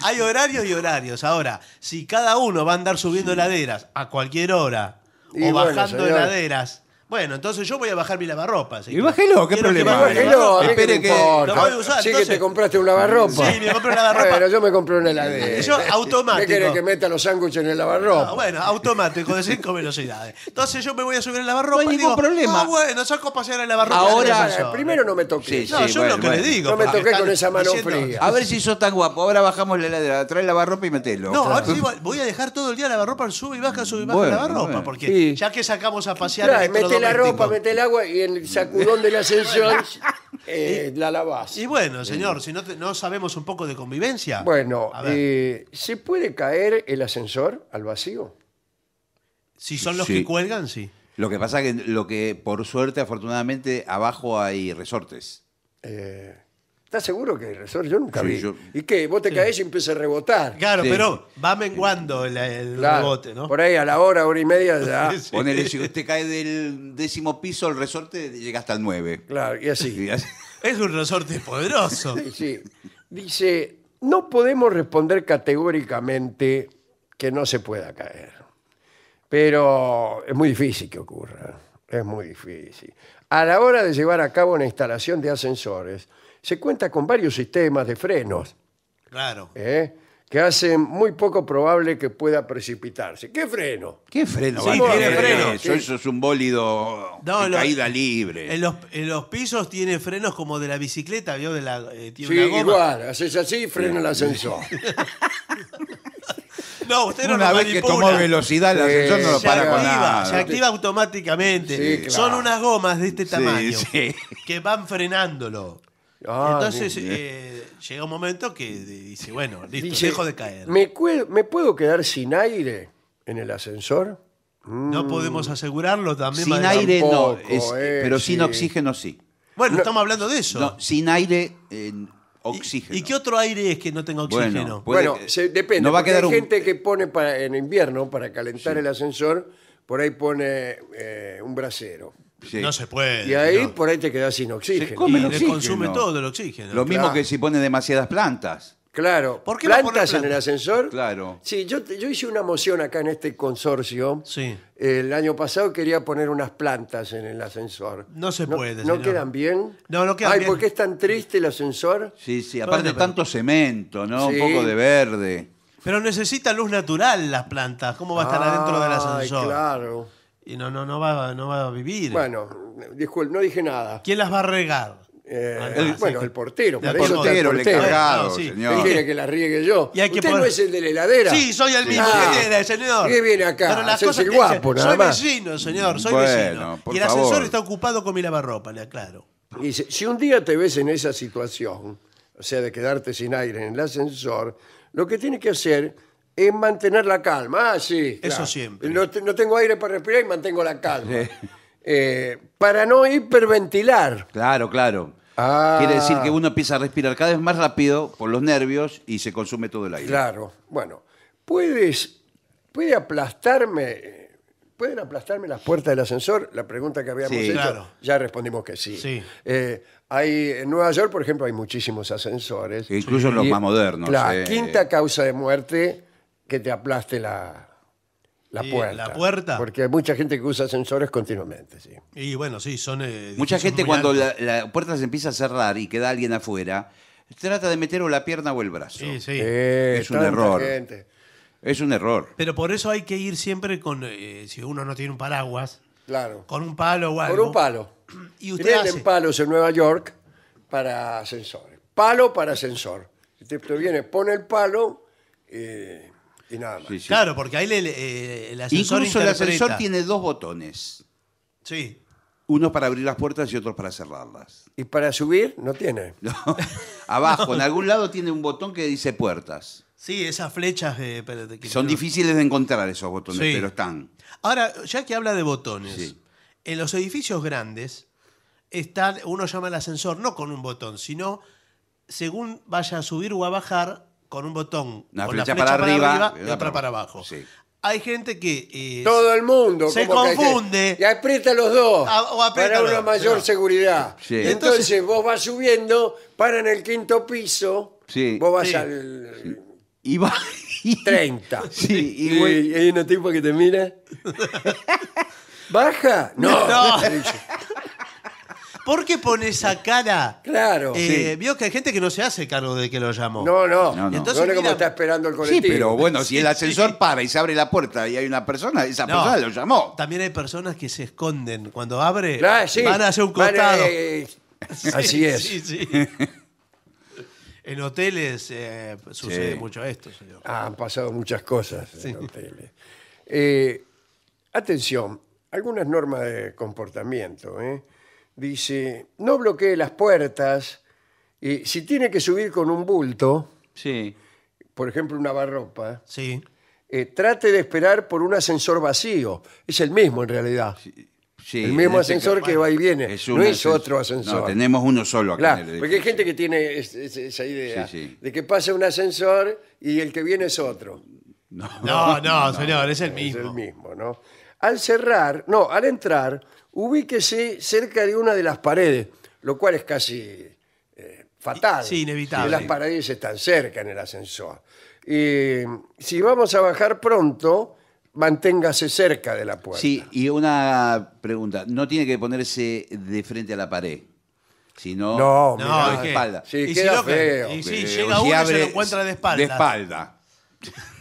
B: Hay horarios y horarios. Ahora, si cada uno va a andar subiendo heladeras a cualquier hora o bajando heladeras bueno, entonces yo voy a bajar mi lavarropa.
A: Y bájelo, ¿qué problema? Bájelo, Espere que- importa? Lo voy a usar, Sí que te compraste un lavarropa. Sí, me compré un lavarropa. Bueno, yo me compré una heladera. Yo automático. ¿Qué querés que meta los sándwiches en el lavarropa? Ah, bueno,
B: automático de cinco velocidades. Entonces yo me voy a subir al lavarropa. No hay ningún problema. Ah, bueno, saco a pasear el lavarropa. Ahora- eh, primero no me toqué.
C: Sí, No, yo bueno, lo que le digo. No me toqué con esa mano fría. A ver si sos tan guapo. Ahora bajamos la heladera, trae la lavarropa y metelo. No, ahora
B: voy- a dejar todo el día la lavarropa, sube y baja, sube y baja la lavarropa. Porque ya que sacamos a pasear la ropa, mete
A: el agua y en el sacudón del ascensor eh, la lavás. Y bueno, eh. señor, si no, sabemos un poco de convivencia. Bueno, eh, ¿se puede caer el ascensor al vacío? si son los que
C: cuelgan, sí. Lo que pasa que lo que por suerte, afortunadamente, abajo hay resortes. Eh,
A: ¿Estás seguro que hay resorte? Yo nunca vi. ¿Y qué? Vos te caes y empieza a rebotar. Claro, pero va menguando el, rebote, ¿no? Por ahí a la hora, hora y media ya. Ponele, si usted cae del
C: décimo piso, el resorte llega hasta el nueve.
A: Claro, y así. Es un resorte poderoso. Dice, no podemos responder categóricamente que no se pueda caer. Pero es muy difícil que ocurra. Es muy difícil. A la hora de llevar a cabo una instalación de ascensores, se cuenta con varios sistemas de frenos Claro. ¿eh? que hacen muy poco probable que pueda precipitarse. ¿Qué freno? ¿Qué freno? Sí, tiene freno. Eso,
C: es un bólido de caída libre. En
B: los, pisos tiene frenos como de la bicicleta, ¿vio? De la, eh, Sí, igual,
A: haces así y frena el ascensor.
B: No, usted no Una vez que toma velocidad, el ascensor no lo se para activa, nada. se activa automáticamente. Son unas gomas de este tamaño que van frenándolo. Ah, Entonces eh, llega un momento que dice, bueno, listo, dejo de caer. ¿Me,
A: puedo quedar sin aire en el ascensor? No mm. podemos asegurarlo también. Sin aire no, eh, eh, pero sin oxígeno
C: sí. Bueno, estamos hablando de eso. sin aire, en oxígeno. ¿Y, qué otro aire es
A: que no tenga oxígeno? bueno, depende. hay gente que pone para, en invierno para calentar el ascensor, por ahí pone un brasero.
F: No se puede. Y ahí
A: por ahí te quedas sin oxígeno. y consume todo el oxígeno. Lo mismo que
C: si pone demasiadas plantas.
A: Claro. ¿Por qué plantas en el
C: ascensor? Claro.
A: Sí, yo, yo hice una moción acá en este consorcio. Sí. El año pasado quería poner unas plantas en el ascensor. No se puede, ¿No quedan bien? No, no quedan Ay, ¿por qué es tan triste el ascensor? Sí, sí. Aparte tanto
C: cemento, ¿no? Un poco de verde.
B: Pero necesita luz natural las plantas. ¿Cómo va a estar adentro del ascensor? claro y no, no, no, va, no va a vivir. Bueno, disculpe, no dije nada. ¿Quién las va a regar? Eh, ah, bueno, el portero, el portero, el encargado, señor. quiere
A: que la riegue yo? Y Usted no es el de la heladera. Sí, soy el mismo ah. que tiene, señor. ¿Qué viene acá? Pero soy vecino, señor, soy vecino. Y el ascensor
B: está ocupado con mi lavarropa, le
A: aclaro. Dice, si un día te ves en esa situación, o sea, de quedarte sin aire en el ascensor, lo que tiene que hacer es mantener la calma. Ah, sí. Eso siempre. No, tengo aire para respirar y mantengo la calma. Eh, para no hiperventilar.
C: Claro, claro. Ah. Quiere decir que uno empieza a respirar cada vez más rápido por los nervios y se consume todo el aire. Claro.
A: Bueno, puedes, puede aplastarme, pueden aplastarme las puertas del ascensor. La pregunta que habíamos hecho, ya respondimos que sí. Sí. Eh, hay en Nueva York, por ejemplo, hay muchísimos ascensores. Incluso los más modernos. La eh. quinta causa de muerte que te aplaste la, la puerta. la puerta. Porque hay mucha gente que usa ascensores continuamente, sí.
B: Y bueno, sí, son... Eh,
A: mucha gente
C: cuando la, puerta se empieza a cerrar y queda alguien afuera, trata de meter o la pierna o el
B: brazo. Es un error.
C: Es un error.
B: Pero por eso hay que ir siempre con, eh, si uno no tiene un paraguas, Claro. con un palo o algo. Con un palo.
A: Y usted palos en Nueva York para ascensores. Palo para ascensor. Usted viene, pone el palo, eh, Claro, porque ahí eh, el ascensor Incluso el ascensor tiene
C: dos botones. Sí. Uno para abrir las puertas y otro para cerrarlas.
A: Y para subir no tiene.
C: Abajo, en algún lado tiene un botón que dice puertas.
A: Sí, esas flechas Son
C: difíciles de encontrar esos botones, pero están.
B: Ahora, ya que habla de botones, en los edificios grandes está uno llama al ascensor no con un botón, sino según vaya a subir o a bajar, con un botón, con la para, arriba, y otra para, abajo. Hay gente que...
A: Eh, Todo el mundo. Se confunde. y aprieta los dos ah, para una mayor seguridad. Entonces, vos vas subiendo, para en el quinto piso, vos vas al Y 30. y, hay una tipo que te mira. ¿Baja? No. No.
B: ¿Por qué pone esa cara? Claro. Eh, vio que hay gente que no se hace cargo de que lo llamó. No, no.
C: No, es como está
B: esperando el colectivo. Sí, pero bueno, si el
C: ascensor para y se abre la puerta y hay una persona,
B: esa persona lo llamó. También hay personas que se esconden. Cuando abre, van a hacer un costado. Eh, así es.
A: En hoteles eh, sucede mucho esto, señor. han pasado muchas cosas en hoteles. atención, algunas normas de comportamiento. ¿eh? dice, no bloquee las puertas. Y si tiene que subir con un bulto, Sí, por ejemplo una barropa, sí. Eh, trate de esperar por un ascensor vacío. Es el mismo en realidad. sí, el mismo este ascensor que va y viene. no es otro ascensor. No,
C: tenemos uno solo aquí. porque
A: hay gente que tiene esa idea de que pasa un ascensor y el que viene es otro. No, no, señor, es el Es el mismo, ¿no? Al cerrar, no, al entrar, ubíquese cerca de una de las paredes, lo cual es casi eh, fatal. Sí, inevitable. Las paredes están cerca en el ascensor. Y si vamos a bajar pronto, manténgase cerca de la puerta. Sí,
C: y una pregunta, no tiene que ponerse de frente a la pared. Si no, no, no espalda. ¿Y si Y si llega uno se lo encuentra de espalda. De espalda.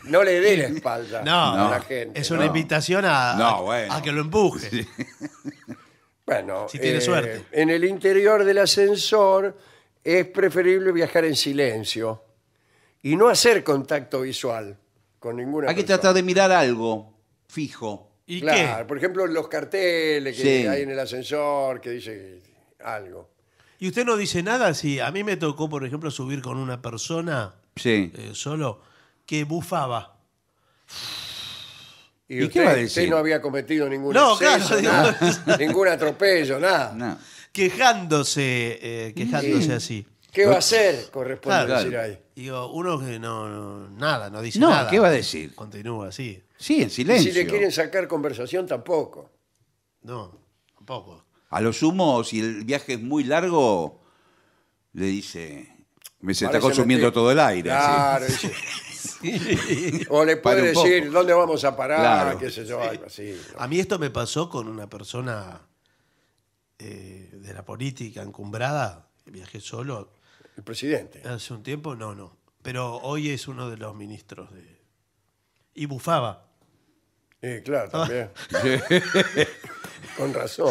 A: No le dé la espalda No, a la gente. es una invitación
B: a, que lo empuje.
A: Bueno, Si tiene eh, suerte. En el interior del ascensor es preferible viajar en silencio y no hacer contacto visual con ninguna Hay que tratar de mirar algo fijo. ¿Y Claro, por ejemplo, los carteles que hay en el ascensor que dice algo.
B: ¿Y usted no dice nada? Si a mí me tocó, por ejemplo, subir con una persona Sí. Eh, solo que bufaba. ¿Y, qué va a decir? no
A: había cometido ningún ningún atropello, nada.
B: Quejándose, eh, quejándose así. ¿Qué va a hacer? Corresponde decir
A: ahí. Digo,
B: uno que no,
A: nada, no dice nada. ¿qué va a decir?
B: Continúa así. Sí, en silencio. si le quieren
A: sacar conversación, tampoco. No, tampoco.
B: A lo sumo, si el
C: viaje es muy largo, le dice, me se está consumiendo todo el aire.
A: Claro, O le puede decir dónde vamos a parar, qué sé yo,
B: A mí esto me pasó con una persona
A: eh, de la
B: política encumbrada. Viajé solo El presidente. hace un tiempo, no, no. Pero hoy es uno de los ministros de. Y bufaba. claro, ah.
A: también. Con razón.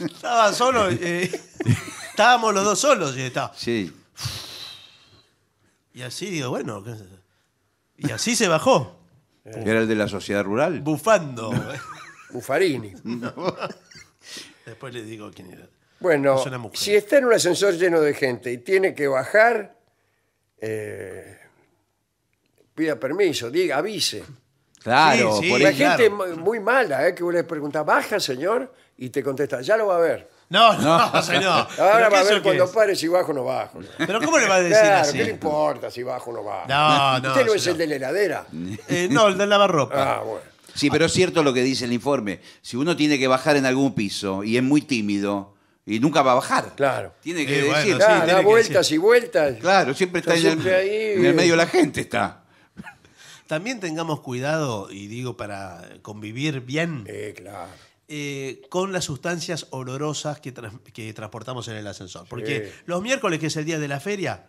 A: Estaba
B: solo. Eh, estábamos los dos solos y está. Sí. Y así digo, bueno, y así se bajó, eh. Era el de la sociedad
A: rural. bufando. Bufarini.
B: Después le digo quién era.
A: Bueno, si está en un ascensor lleno de gente y tiene que bajar, eh, pida permiso, diga, avise.
D: Claro, Sí,
A: La gente muy mala, eh, que vos le pregunta ¿baja, señor? Y te contesta, ya lo va a ver. No, no, no. Ahora va a ver cuando pare si bajo o no bajo. Pero ¿cómo le va a decir Claro, ¿qué le importa si bajo o no bajo? No, no, Usted no es el de la heladera.
B: Eh, no, el del lavarropa. Ah, bueno.
C: Sí, pero es cierto lo que dice el informe. Si uno tiene que bajar en algún piso y es muy tímido y nunca va a bajar, Claro. tiene eh, que Eh, vueltas
A: y vueltas. Claro, siempre está, en, el, en medio la
B: gente. está. También tengamos cuidado, y digo para convivir bien, Eh, claro. Eh, con las sustancias olorosas que, transportamos en el ascensor. Porque los miércoles, que es el día de la feria.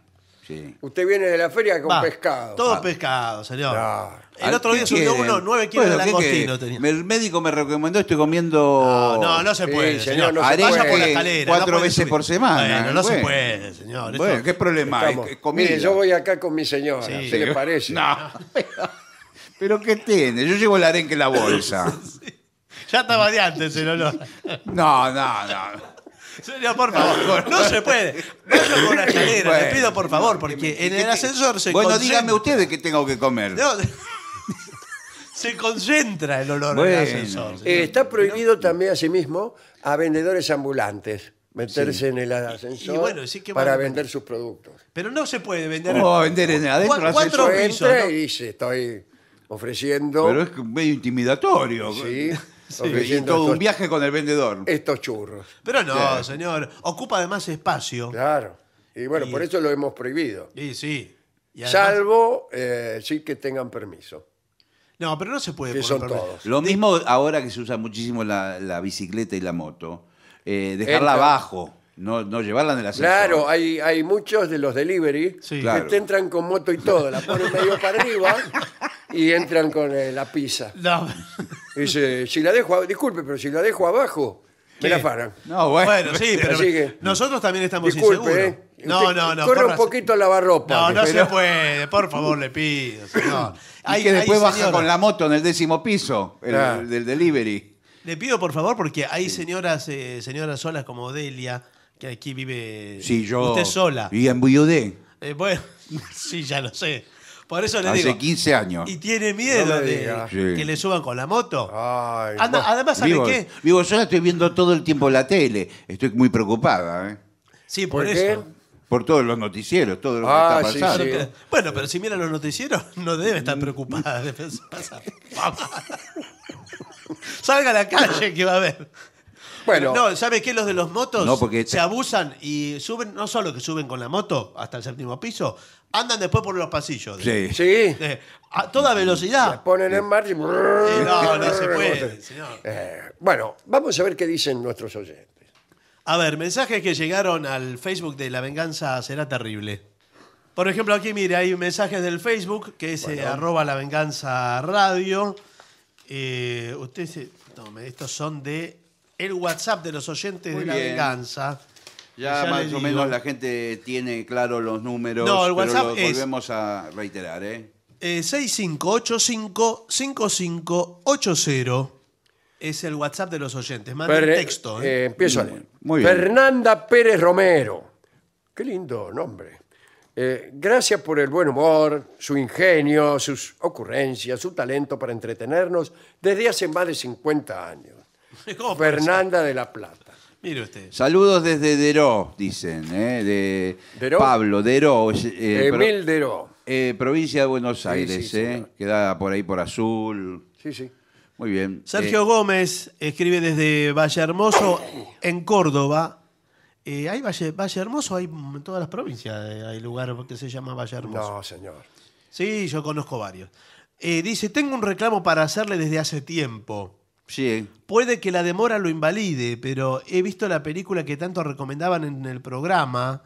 A: Usted viene de la feria con pescado. Todo pescado, señor. Ah. El otro día subió uno, nueve kilos de
C: langostino tenía. El médico me recomendó, estoy comiendo. No, no, se puede, señor. No se por la escalera. Cuatro veces por semana. no se puede,
A: señor. Bueno, ¿qué problema? Mire, yo voy acá con mi señora, ¿qué le parece? No. ¿Pero qué tiene? Yo llevo el arenque en la bolsa. sí.
B: Ya estaba de antes el olor. No, no, no. Señor, por favor, no se puede.
C: Vaya con la Les le pido por
B: favor, porque en el
C: ascensor se Bueno, díganme ustedes qué tengo que comer.
A: se concentra el olor en el ascensor. Eh, está prohibido también, asimismo, a vendedores ambulantes meterse en el ascensor para vender sus productos.
B: Pero no se puede vender. ¿Cómo va a vender en adentro? del Cuatro ascensor? pisos, y
A: dice, estoy ofreciendo Pero es medio intimidatorio. sí, todo un viaje con el vendedor. Estos churros. Pero
B: no, señor. Ocupa además espacio. Claro.
A: Y bueno, por eso lo hemos prohibido. Sí, sí. Salvo eh, sí que tengan permiso.
B: No, pero no se puede.
A: todos.
C: Lo mismo ahora que se usa muchísimo la, bicicleta y la moto. Eh, dejarla abajo. No, no, llevarla en el ascensor. Claro,
A: hay, hay muchos de los delivery que entran con moto y todo, la ponen medio para arriba y entran con eh, la pizza. No. Dice, si la dejo, disculpe, pero si la dejo abajo, me la paran. bueno. sí, pero nosotros
B: también
C: estamos ¿eh? inseguros. No, no, no. Corre un
A: poquito a ropa No, no se puede, por favor, le pido, Hay- que después baja con
C: la moto en el décimo piso, ah. del delivery.
B: Le pido, por favor, porque hay señoras, eh, señoras solas como Delia, que aquí vive usted sola.
F: Y en Buyudé.
B: Eh, bueno, sí, ya lo sé. Por eso le digo. Hace 15 años. Y tiene miedo de que le suban con la moto. además, ¿sabe qué?
C: vivo, yo la estoy viendo todo el tiempo la tele. Estoy muy preocupada, ¿eh? Sí, por, eso. Por todos los noticieros, todo lo que ah, pasando.
B: Bueno, pero si mira los noticieros, no debe estar preocupada. Salga a la calle que va a ver. Bueno, ¿sabe qué? Los de los motos se abusan y suben, no solo que suben con la moto hasta el séptimo piso,
A: andan después por los pasillos. Sí. Sí. Eh, a toda Se ponen en eh, marcha y... Eh, no, no se puede, bueno, vamos a ver qué dicen nuestros oyentes.
B: A ver, mensajes que llegaron al Facebook de La Venganza Será Terrible. Por ejemplo, aquí, mire, hay mensajes del Facebook que es arroba La Venganza Radio. Eh, estos son de el WhatsApp de los oyentes de La Venganza. Ya, más o menos la
C: gente tiene claro los números. No, el WhatsApp pero volvemos a reiterar, ¿eh?
B: eh 6585-5580 es el WhatsApp de los oyentes. Manda el texto. ¿eh? Eh, empiezo
A: muy, a leer. Fernanda Pérez Romero. Qué lindo nombre. Eh, gracias por el buen humor, su ingenio, sus ocurrencias, su talento para entretenernos desde hace más de 50 años. Fernanda de la Plata.
C: Saludos desde Deró, dicen, ¿eh? de Pablo, Deró. Eh, eh,
B: Emil provincia de Buenos Aires, ¿eh?
C: queda por ahí por Azul. Sí, sí. Muy bien. Sergio
B: Gómez escribe desde Valle Hermoso, en Córdoba. ¿Hay Valle, Hermoso? Hay en todas las provincias hay lugares que se llama Valle Hermoso. No, señor. Sí, yo conozco varios. dice, tengo un reclamo para hacerle desde hace tiempo. Puede que la demora lo invalide, pero he visto la película que tanto recomendaban en el programa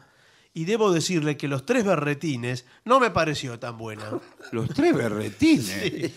B: y debo decirle que Los Tres Berretines
A: no me pareció tan buena.
D: Los Tres Berretines.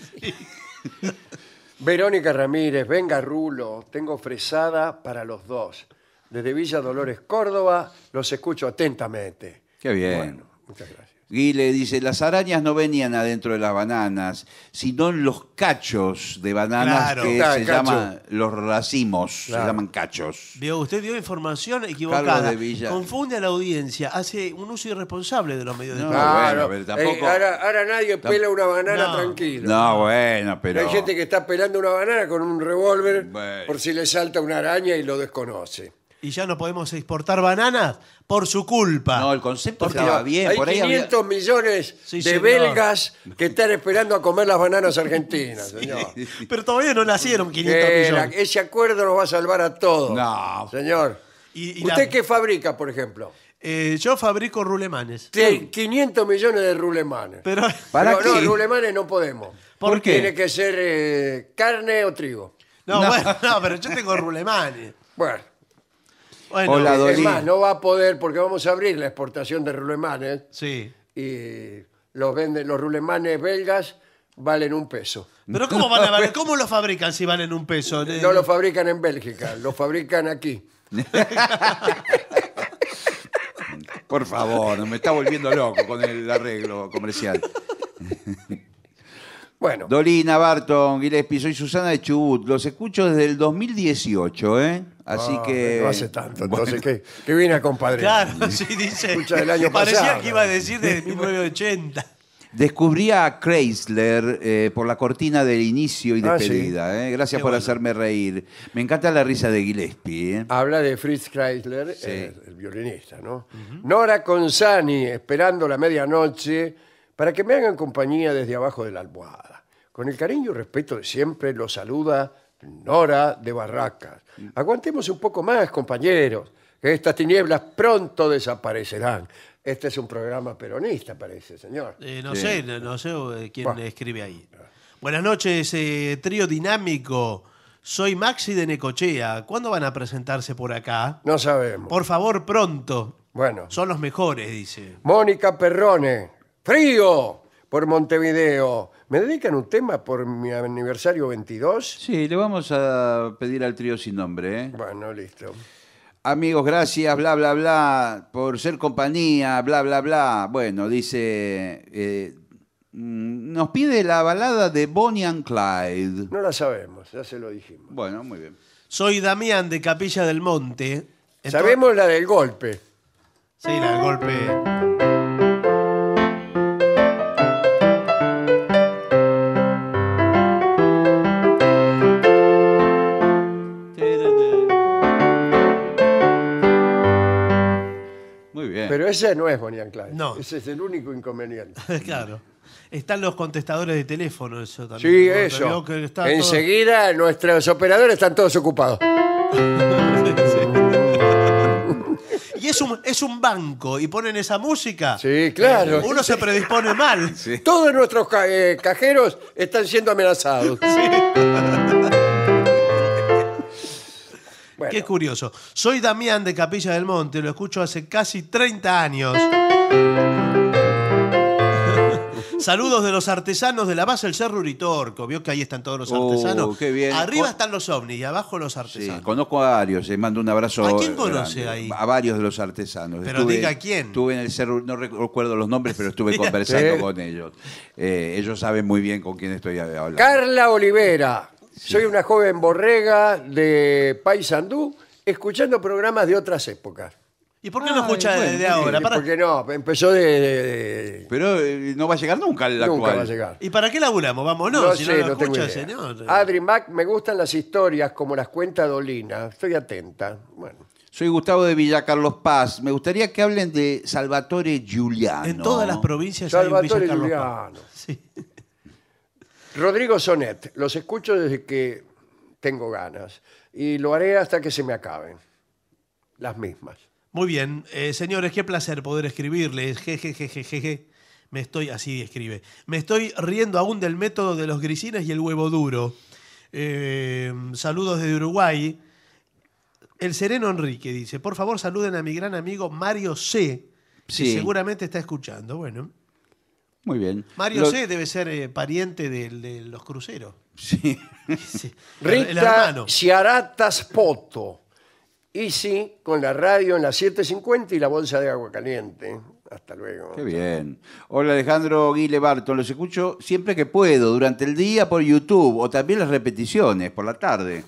A: Verónica Ramírez, venga Rulo, tengo fresada para los dos. Desde Villa Dolores, Córdoba, los escucho atentamente.
C: Qué bien. muchas gracias. Y le dice, las arañas no venían adentro de las bananas, sino en los cachos de bananas que se llaman los racimos, se llaman cachos.
B: Veo usted dio información equivocada. Confunde a la audiencia, hace un uso irresponsable de los medios de No,
C: comunicación. bueno, eh, ahora,
A: nadie pela una banana tranquilo.
C: No, bueno, pero... Hay gente
A: que está pelando una banana con un revólver por si le salta una araña y lo desconoce y ya no
B: podemos exportar bananas por su culpa. No, el concepto estaba bien. Hay 500
A: millones de belgas que están esperando a comer las bananas argentinas, señor. Pero todavía no nacieron 500 millones. ese acuerdo nos va a salvar a todos. No. Señor. ¿Usted qué fabrica, por ejemplo? Eh, yo fabrico rulemanes. 500 millones de rulemanes. Pero ¿Para no, rulemanes no podemos. ¿Por qué? Tiene que ser eh, carne o trigo. no, bueno, pero yo tengo rulemanes. Bueno, es más, no va a poder porque vamos a abrir la exportación de rulemanes Sí. y los los rulemanes belgas valen un peso. Pero ¿cómo van a valer? ¿Cómo lo fabrican si valen un peso? No lo fabrican en Bélgica, lo fabrican aquí.
C: Por favor, me está volviendo loco con el arreglo comercial. Bueno. Dolina, Barton, Gillespie, soy Susana de Chubut. Los escucho desde el 2018, ¿eh? Así ah, que. No hace tanto, entonces, ¿qué,
A: qué viene a compadre? Claro, sí, dice. parecía que iba a decir desde 1980.
C: Descubrí a Chrysler eh, por la cortina del inicio y ah, despedida.
A: ¿eh? Gracias por hacerme reír. Me encanta la risa de Gillespie. ¿eh? Habla de Fritz Chrysler, el violinista, ¿no? Nora Consani, esperando la medianoche para que me hagan compañía desde abajo del la almohada. Con el cariño y respeto de siempre lo saluda Nora de Barracas. Aguantemos un poco más, compañeros, que estas tinieblas pronto desaparecerán. Este es un programa peronista, parece, señor.
B: Eh, no sé, no, eh, sé quién escribe ahí.
A: Buenas noches, eh, trío
B: dinámico. Soy Maxi de Necochea. ¿Cuándo van a presentarse por acá? No sabemos. Por favor,
A: pronto.
B: Bueno. Son los mejores, dice.
A: Mónica Perrone. Frío por Montevideo. ¿Me dedican un tema por mi aniversario 22?
C: Sí, le vamos a pedir al trío sin nombre. ¿eh? Bueno, listo. Amigos, gracias, bla, bla, bla, por ser compañía, bla, bla, bla. Bueno, dice, eh, mm, nos pide la balada de Bonnie and Clyde.
B: No la
A: sabemos, ya se lo dijimos. Bueno, muy bien.
B: Soy Damián de Capilla del Monte.
A: Sabemos la del golpe. Sí, la- del golpe. Ese no es Bonnie and No. Ese es el único inconveniente. claro. Están
B: los contestadores de teléfono, eso también. Sí, eso.
A: Enseguida nuestros operadores están todos ocupados. Y es un, es un banco y ponen esa música. Sí, claro. Uno se predispone mal. Todos nuestros eh, cajeros están siendo amenazados.
B: Qué curioso.
A: Soy Damián de
B: Capilla del Monte, lo escucho hace casi 30 años. Saludos de los artesanos de la base del Cerro Uritorco. Vio que ahí están todos los oh, artesanos. Arriba están los ovnis y abajo los artesanos.
C: Sí, conozco a varios, les mando un abrazo. ¿A quién conoce ahí? A varios de los artesanos. Pero diga quién. Estuve en el cerro, no recuerdo los nombres, pero estuve conversando con ellos. Eh, ellos saben muy bien con quién estoy hablando. Carla
A: Olivera. Soy una joven borrega de Paysandú, escuchando programas de otras épocas. ¿Y por qué no escucha desde ahora? Porque no, empezó de... Pero eh, no va a llegar nunca el nunca va a llegar.
B: ¿Y para qué laburamos? Vámonos, no, si no lo señor.
A: Adri Mac, me gustan las historias como las cuenta Dolina. Estoy atenta. Bueno,
B: Soy Gustavo
C: de Villa Carlos Paz. Me gustaría que hablen de Salvatore Giuliano. en todas las provincias hay un Villa Carlos Paz.
A: Sí. Rodrigo Sonet, los escucho desde que tengo ganas y lo haré hasta que se me acaben. Las mismas.
B: Muy bien, eh, señores, qué placer poder escribirles. je. Me estoy, así escribe. Me estoy riendo aún del método de los grisines y el huevo duro. Eh, saludos desde Uruguay. El Sereno Enrique dice: Por favor, saluden a mi gran amigo Mario C. Que seguramente está escuchando. Bueno.
A: Muy bien. Mario C.
B: debe ser eh, pariente de, los cruceros.
A: Sí. sí. Rita Y Y Easy con la radio en las 7.50 y la bolsa de agua caliente. Hasta luego.
C: Qué bien. Hola Alejandro Guile Barton, los escucho siempre que puedo, durante el día por YouTube o también las repeticiones por la tarde.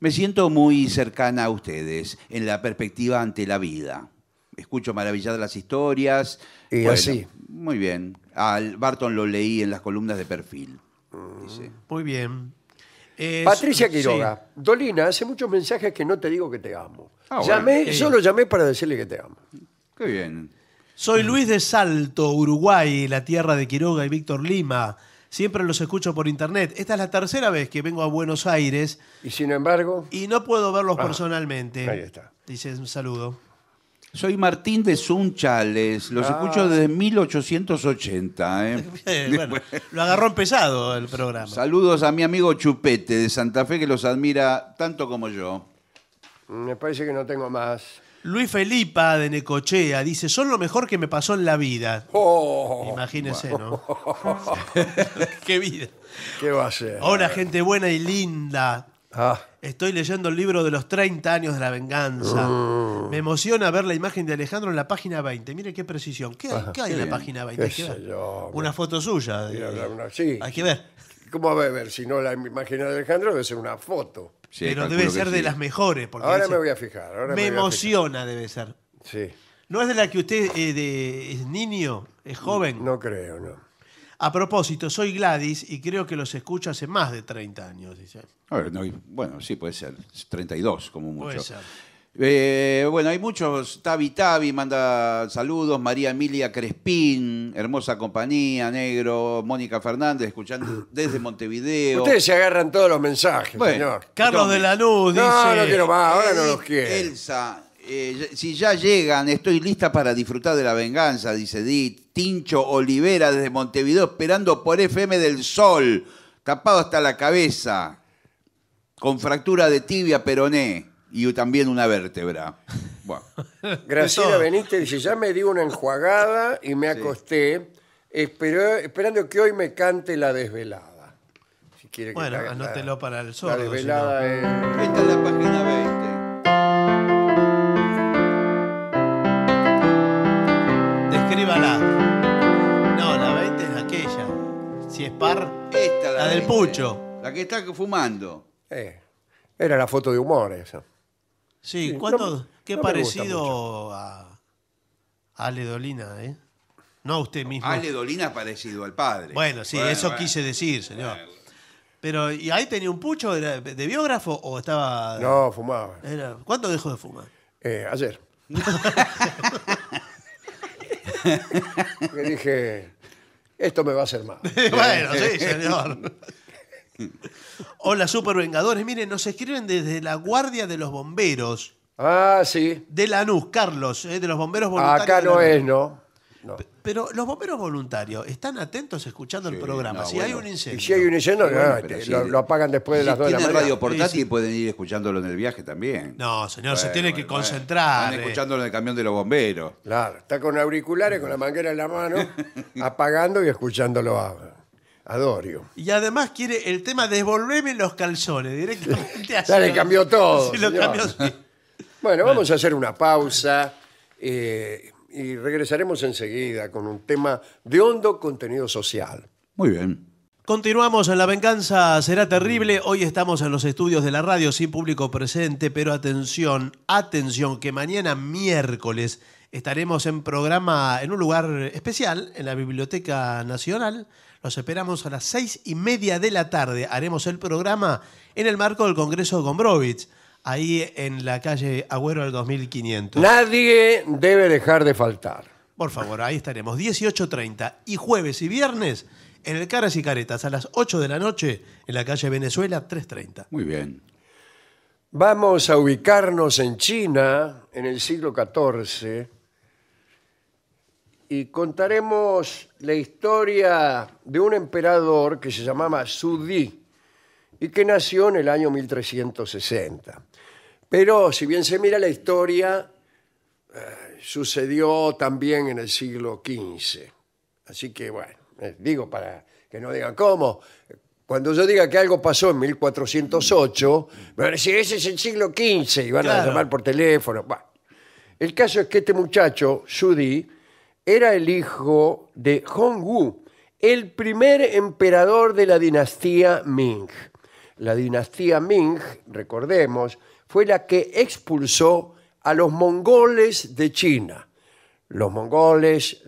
C: Me siento muy cercana a ustedes en la perspectiva ante la vida. Escucho maravilladas las historias. Y así. Muy bien. Al Barton lo leí en las columnas de perfil. Mm,
A: muy bien. Patricia Quiroga, Dolina, hace muchos mensajes que no te digo que te amo. Ah, yo lo llamé, llamé para decirle que te amo. Qué bien.
B: Soy Luis de Salto, Uruguay, la tierra de Quiroga y Víctor Lima. Siempre los escucho por internet. Esta es la tercera vez que vengo a Buenos Aires. Y sin embargo. Y no puedo verlos ah, personalmente. Ahí está. Dice un saludo.
C: Soy Martín de Sunchales, los escucho ah. desde 1880.
A: ¿eh? lo agarró pesado el programa.
C: Saludos a mi amigo Chupete de Santa Fe que los admira tanto como yo.
A: Me parece que no tengo más.
B: Luis Felipa de Necochea dice, son lo mejor que me pasó en la vida. Oh. Imagínense, Imagínese, ¿no? ¡Qué vida! ¿Qué va a ser? Ahora, gente buena y linda. Ah. Estoy leyendo el libro de los 30 años de la venganza. Mm. Me emociona ver la imagen de Alejandro en la página 20. Mire qué precisión. ¿Qué, hay, en la página 20?
A: una foto suya. sí. Hay que ver. ¿Cómo va a ver? Si no la imagen de Alejandro, debe ser una foto. Pero debe ser de las mejores. Porque ahora me voy a fijar. me, emociona, debe ser. Sí.
B: ¿No es de la que usted eh, es niño, es joven? no creo, no. A propósito, soy Gladys y creo que los escucho hace más de 30 años, dice.
C: bueno, sí, puede ser. 32 como mucho. Eh, bueno, hay muchos. Tavi Tavi manda saludos. María Emilia Crespín, hermosa compañía, negro. Mónica Fernández, escuchando desde Montevideo. Ustedes
A: se agarran todos los mensajes, bueno, señor. Carlos de la dice. No, no quiero más, ahora no eh, los quiero. Elsa,
C: eh, si ya llegan, estoy lista para disfrutar de la venganza, dice Edith. Tincho Olivera desde Montevideo esperando por FM del Sol, tapado hasta la cabeza, con fractura de tibia peroné y también una vértebra.
A: Bueno. Graciela Benítez dice, ya me di una enjuagada y me acosté esperando que hoy me cante la desvelada.
B: Si quiere Bueno, anótelo para el Sol. La es... la página 20. La, del pucho.
C: La que está
A: fumando. era la foto de humor esa.
C: Sí, ¿cuánto- qué
B: parecido a Ale Dolina, ¿eh? No a usted mismo. Ale
C: Dolina parecido al padre. Bueno, sí, eso quise decir, señor.
B: Pero, ¿y ahí tenía un pucho? ¿Era de biógrafo o estaba...? No, fumaba. ¿Cuánto dejó de fumar?
C: Eh,
A: ayer. Le dije, esto me va a hacer mal. bueno, sí, señor.
B: Hola, supervengadores. Miren, nos escriben desde la Guardia de los Bomberos. Ah, sí. De Lanús, Carlos, eh, de los Bomberos Voluntarios. Acá no es, ¿no? Pero los bomberos voluntarios están atentos escuchando el programa. si hay un incendio. Y si hay
A: un incendio, este, lo,
B: apagan después de
C: las dos de la mañana. radio portátil y pueden ir escuchándolo en el viaje también.
B: No, señor, se tiene que concentrar.
C: Están eh. escuchándolo
A: en el camión de los bomberos. Claro, está con auriculares, con la manguera en la mano, apagando y escuchándolo a, Dorio. Y además quiere el tema devolverme los
B: calzones directamente hacer. Ya le cambió todo,
A: Bueno, vamos a hacer una pausa. eh, y regresaremos enseguida con un tema de hondo contenido social. Muy bien. Continuamos en La Venganza Será Terrible. Hoy
B: estamos en los estudios de la radio sin público presente, pero atención, atención, que mañana miércoles estaremos en programa en un lugar especial, en la Biblioteca Nacional. Los esperamos a las seis y media de la tarde. Haremos el programa en el marco del Congreso de Gombrowicz ahí en la calle Agüero del 2500.
A: Nadie debe dejar de faltar.
B: Por favor, ahí estaremos. 18.30 y jueves y viernes en el Caras y Caretas a las 8 de la noche en la calle Venezuela
A: 330. Muy bien. Vamos a ubicarnos en China en el siglo XIV y contaremos la historia de un emperador que se llamaba Di y que nació en el año 1360. Pero si bien se mira la historia, eh, sucedió también en el siglo XV. Así que, bueno, eh, digo para que no digan cómo. Cuando yo diga que algo pasó en 1408, me van a decir, ese es el siglo XV, y van a llamar por teléfono. Bueno, El caso es que este muchacho, Sudi, era el hijo de Hongwu, el primer emperador de la dinastía Ming. La dinastía Ming, recordemos, fue la que expulsó a los mongoles de China. Los mongoles,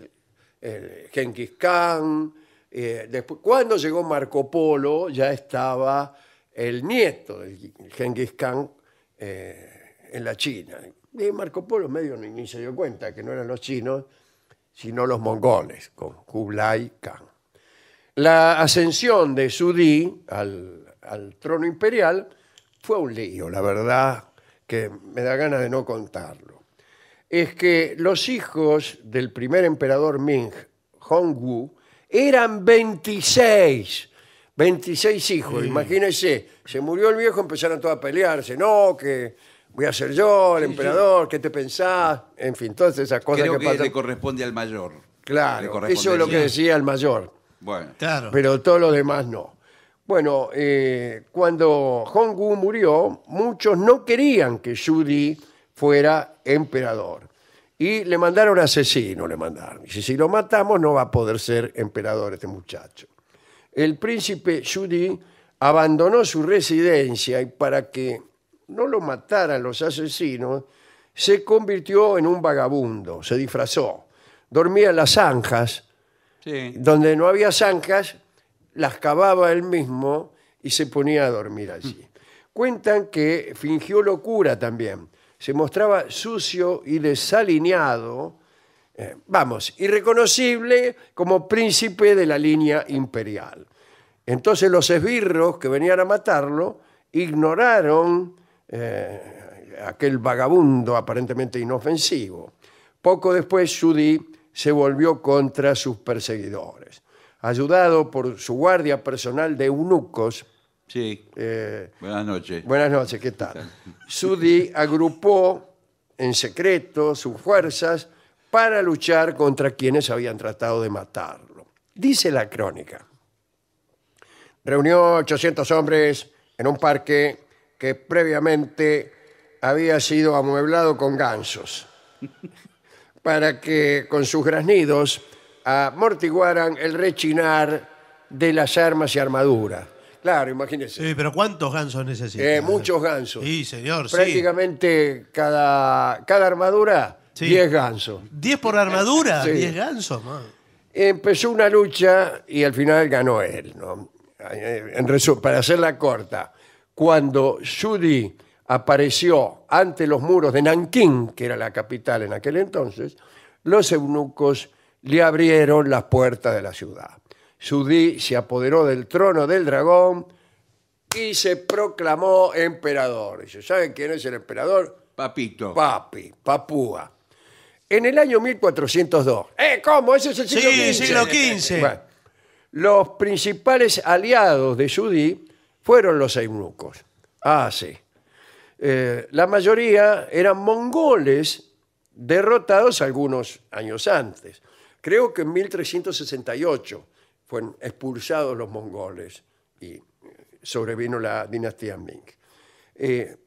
A: el Genghis Khan, eh, después, cuando llegó Marco Polo ya estaba el nieto de Genghis Khan eh, en la China. Y Marco Polo medio ni, se dio cuenta que no eran los chinos, sino los mongoles, con Kublai Khan. La ascensión de Sudí al trono imperial fue un lío, la verdad, que me da ganas de no contarlo. Es que los hijos del primer emperador Ming, Hongwu, eran 26. 26 hijos, imagínense. Se murió el viejo, empezaron todos a pelearse. No, que voy a ser yo, el emperador, ¿qué te pensás? En fin, todas esas cosas Creo que, que
C: corresponde al mayor. Claro, eso es lo que decía
A: el mayor. Bueno, claro. Pero todos los demás no. Bueno, eh, cuando Hongwu murió, muchos no querían que Di fuera emperador. Y le mandaron asesino, le mandaron. Dice, si lo matamos no va a poder ser emperador este muchacho. El príncipe Di abandonó su residencia y para que no lo mataran los asesinos, se convirtió en un vagabundo, se disfrazó. Dormía en las zanjas, donde no había zanjas, las cavaba él mismo y se ponía a dormir allí. Mm. Cuentan que fingió locura también. Se mostraba sucio y desalineado, eh, vamos, irreconocible como príncipe de la línea imperial. Entonces los esbirros que venían a matarlo ignoraron eh, aquel vagabundo aparentemente inofensivo. Poco después Judy se volvió contra sus perseguidores ayudado por su guardia personal de eunucos. Sí. Eh,
C: buenas noches.
A: Buenas noches, ¿qué tal? Sudi agrupó en secreto sus fuerzas para luchar contra quienes habían tratado de matarlo. Dice la crónica. Reunió 800 hombres en un parque que previamente había sido amueblado con gansos para que con sus graznidos amortiguaran el rechinar de las armas y armaduras. Claro, imagínense. Sí, pero ¿cuántos gansos necesitan? Eh, muchos gansos. Sí, señor, sí. Prácticamente cada, cada armadura, 10 gansos. ¿10 por armadura? ¿Diez gansos, Empezó una lucha y al final ganó él. ¿no? En resumen, para hacerla corta, cuando Judy apareció ante los muros de Nankín, que era la capital en aquel entonces, los eunucos le abrieron las puertas de la ciudad. Sudí se apoderó del trono del dragón y se proclamó emperador. ¿saben quién es el emperador? Papito. Papi, Papúa. En el año 1402. ¿Eh? ¿Cómo? Ese es el siglo sí, siglo XV. los principales aliados de Sudí fueron los eunucos. Ah, sí. Eh, la mayoría eran mongoles derrotados algunos años antes. Creo que en 1368 fueron expulsados los mongoles y eh, sobrevino la dinastía Ming. Eh,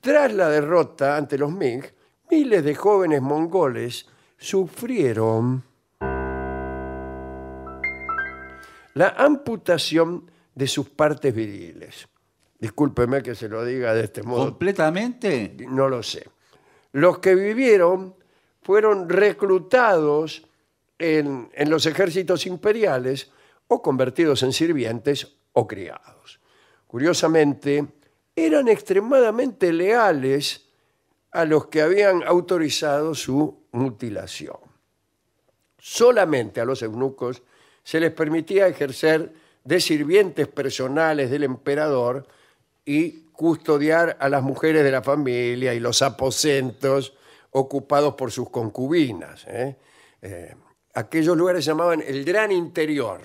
A: tras la derrota ante los Ming, miles de jóvenes mongoles sufrieron la amputación de sus partes viriles. Discúlpeme que se lo diga de este modo. ¿Completamente? No lo sé. Los que vivieron fueron reclutados en, los ejércitos imperiales o convertidos en sirvientes o criados. Curiosamente, eran extremadamente leales a los que habían autorizado su mutilación. Solamente a los eunucos se les permitía ejercer de sirvientes personales del emperador y custodiar a las mujeres de la familia y los aposentos ocupados por sus concubinas. ¿eh? eh aquellos lugares se llamaban el gran interior.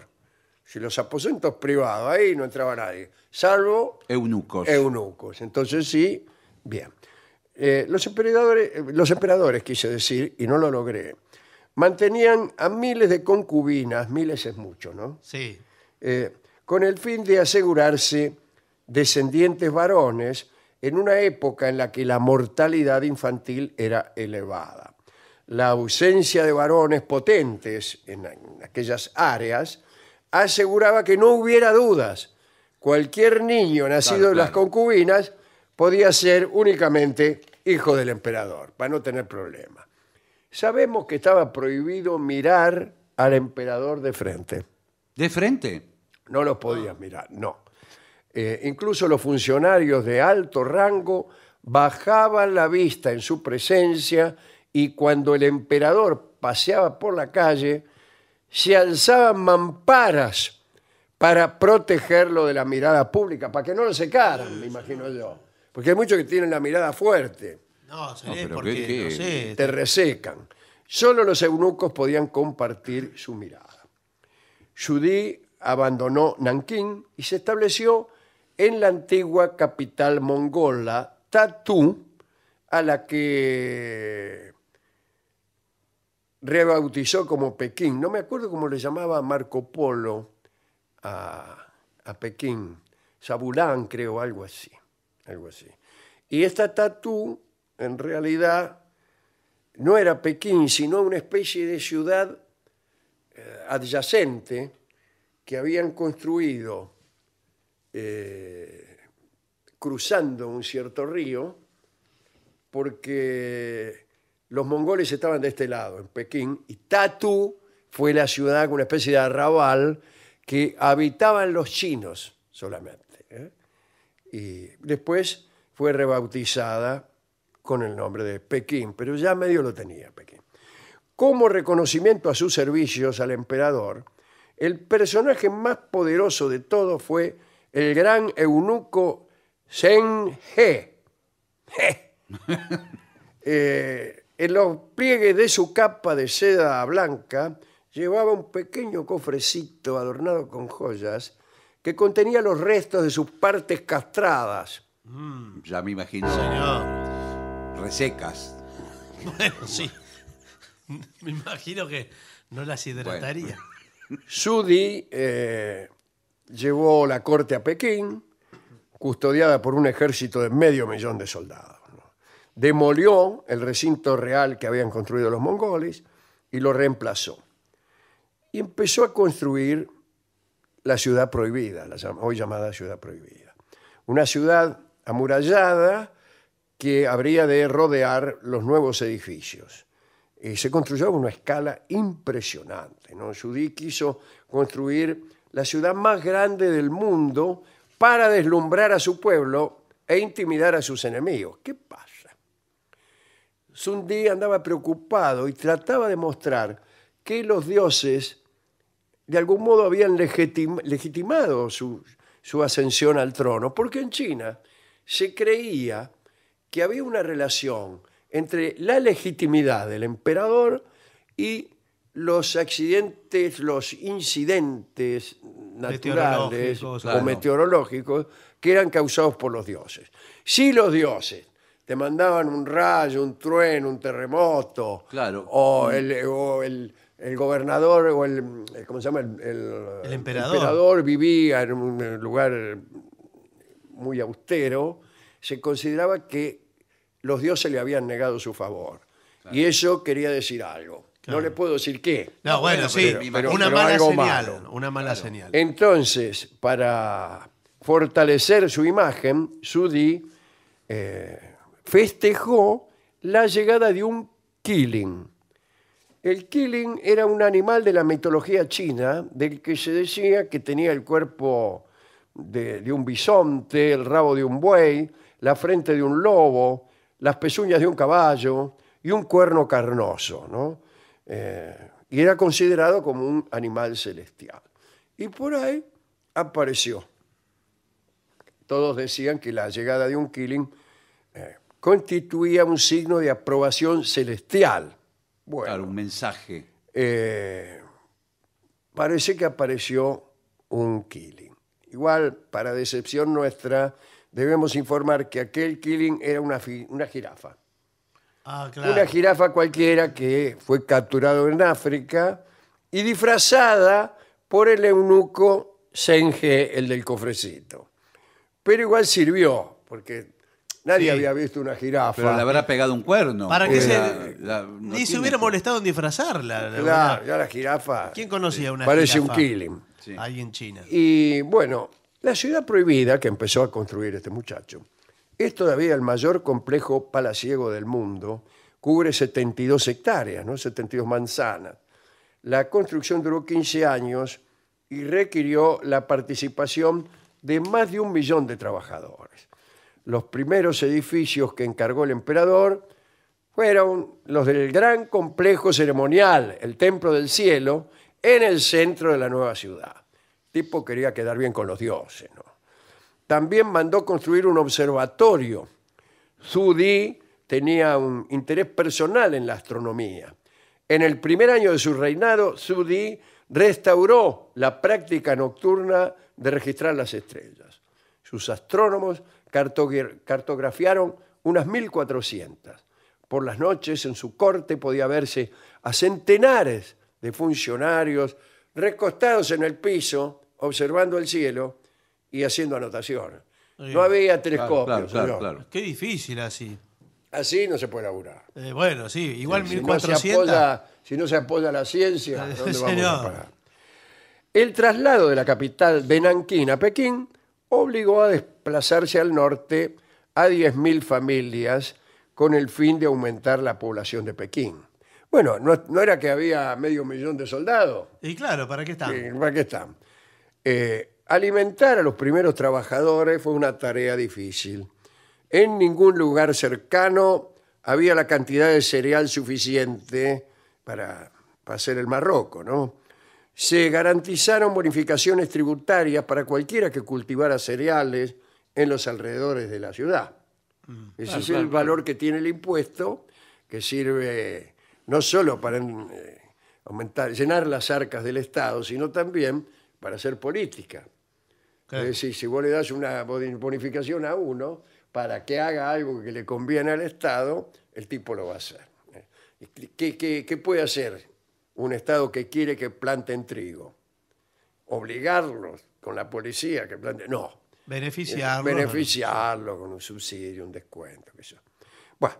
A: Si los aposentos privados, ahí no entraba nadie, salvo eunucos. eunucos. Entonces sí, bien. Eh, los, emperadores, eh, los emperadores, quise decir, y no lo logré, mantenían a miles de concubinas, miles es mucho, ¿no? Sí. Eh, con el fin de asegurarse descendientes varones en una época en la que la mortalidad infantil era elevada la ausencia de varones potentes en aquellas áreas, aseguraba que no hubiera dudas. Cualquier niño nacido de las concubinas podía ser únicamente hijo del emperador, para no tener problema. Sabemos que estaba prohibido mirar al emperador de frente. ¿De frente? No los podías mirar, no. Eh, incluso los funcionarios de alto rango bajaban la vista en su presencia y cuando el emperador paseaba por la calle, se alzaban mamparas para protegerlo de la mirada pública, para que no lo secaran, me imagino yo. Porque hay muchos que tienen la mirada fuerte,
B: No, pero porque,
A: te resecan. Solo los eunucos podían compartir su mirada. Judí abandonó Nankín y se estableció en la antigua capital mongola, Tatú, a la que rebautizó como Pekín. No me acuerdo cómo le llamaba Marco Polo a, Pekín. Sabulán, creo, algo así. Algo así. Y esta tatú, en realidad, no era Pekín, sino una especie de ciudad eh, adyacente que habían construido eh, cruzando un cierto río, porque los mongoles estaban de este lado, en Pekín, y Tatu fue la ciudad con una especie de arrabal que habitaban los chinos solamente. ¿eh? Y después fue rebautizada con el nombre de Pekín, pero ya medio lo tenía Pekín. Como reconocimiento a sus servicios al emperador, el personaje más poderoso de todos fue el gran eunuco Zheng He. Eh, en los pliegues de su capa de seda blanca llevaba un pequeño cofrecito adornado con joyas que contenía los restos de sus partes castradas.
C: Mm. ya me imagino. Señor. Resecas.
B: Bueno, sí. Me imagino que no las hidrataría.
A: Bueno. Eh, llevó la corte a Pekín, custodiada por un ejército de medio millón de soldados demolió el recinto real que habían construido los mongoles y lo reemplazó. Y empezó a construir la ciudad prohibida, la hoy llamada ciudad prohibida. Una ciudad amurallada que habría de rodear los nuevos edificios. Y eh, se construyó a una escala impresionante. ¿no? quiso construir la ciudad más grande del mundo para deslumbrar a su pueblo e intimidar a sus enemigos. ¿Qué pasa? Sun andaba preocupado y trataba de mostrar que los dioses de algún modo habían legitimado su, ascensión al trono, porque en China se creía que había una relación entre la legitimidad del emperador y los accidentes, los incidentes naturales o meteorológicos que eran causados por los dioses. Si los dioses te mandaban un rayo, un trueno, un terremoto. Claro. O el, o el, gobernador o el, ¿cómo se llama? El, el, el emperador. vivía en un lugar muy austero. Se consideraba que los dioses le habían negado su favor. Y eso quería decir algo. No le puedo decir qué. No, bueno, sí, una mala señal. Una mala señal. Entonces, para fortalecer su imagen, Sudi eh, festejó la llegada de un killing. El killing era un animal de la mitología china del que se decía que tenía el cuerpo de, un bisonte, el rabo de un buey, la frente de un lobo, las pezuñas de un caballo y un cuerno carnoso. Eh, y era considerado como un animal celestial. Y por ahí apareció. Todos decían que la llegada de un killing constituía un signo de aprobación celestial.
C: Bueno, Claro, un mensaje.
A: Eh, parece que apareció un killing. Igual, para decepción nuestra, debemos informar que aquel killing era una, una jirafa. Ah, claro. Una jirafa cualquiera que fue capturado en África y disfrazada por el eunuco Senge, el del cofrecito. Pero igual sirvió, porque Nadie había visto una jirafa. Pero le habrá pegado un cuerno.
B: Ni se hubiera molestado en disfrazarla. ya la jirafa ¿Quién conocía una parece un killing.
A: Sí. Ahí en China. Y bueno, la ciudad prohibida que empezó a construir este muchacho es todavía el mayor complejo palaciego del mundo. Cubre 72 hectáreas, 72 manzanas. La construcción duró 15 años y requirió la participación de más de un millón de trabajadores los primeros edificios que encargó el emperador fueron los del gran complejo ceremonial, el Templo del Cielo, en el centro de la nueva ciudad. tipo quería quedar bien con los dioses. También mandó construir un observatorio. Di tenía un interés personal en la astronomía. En el primer año de su reinado, Zudi restauró la práctica nocturna de registrar las estrellas. Sus astrónomos cartografiaron unas 1.400. Por las noches en su corte podía verse a centenares de funcionarios recostados en el piso, observando el cielo y haciendo anotaciones. No había telescopios. Claro, Qué difícil así. Así no se puede laburar.
B: Eh, bueno, sí,
A: igual 1400. si no se apoya la ciencia, ¿dónde vamos a parar? El traslado de la capital de a Pekín obligó a desplazarse al norte a 10.000 familias con el fin de aumentar la población de Pekín. Bueno, no, era que había medio millón de soldados. Y claro, ¿para qué están? ¿Para qué están? Eh, alimentar a los primeros trabajadores fue una tarea difícil. En ningún lugar cercano había la cantidad de cereal suficiente para, para hacer el Marroco, ¿no? se garantizaron bonificaciones tributarias para cualquiera que cultivara cereales en los alrededores de la ciudad. Mm. Ese es el valor que tiene el impuesto, que sirve eh, no solo para eh, aumentar, llenar las arcas del Estado, sino también para hacer política. Es decir, si vos le das una bonificación a uno para que haga algo que le conviene al Estado, el tipo lo va a hacer. Eh, qué puede hacer un Estado que quiere que planten trigo. Obligarlos con la policía que planten... No. Beneficiarlo. Eh, Beneficiarlo con un subsidio, un descuento. Eso. Bueno,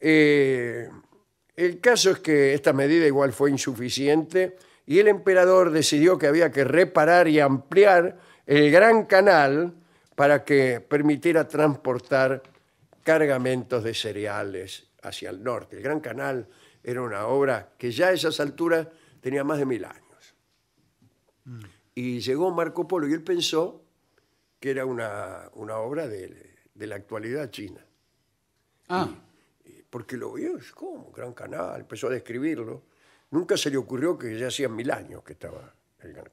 A: eh, el caso es que esta medida igual fue insuficiente y el emperador decidió que había que reparar y ampliar el gran canal para que permitiera transportar cargamentos de cereales hacia el norte. El gran canal era una obra que ya a esas alturas tenía más de mil años. Mm. Y llegó Marco Polo y él pensó que era una, una obra de, la actualidad china. Ah. porque lo vio, es como, Gran Canal, empezó a describirlo. Nunca se le ocurrió que ya hacían mil años que estaba bueno,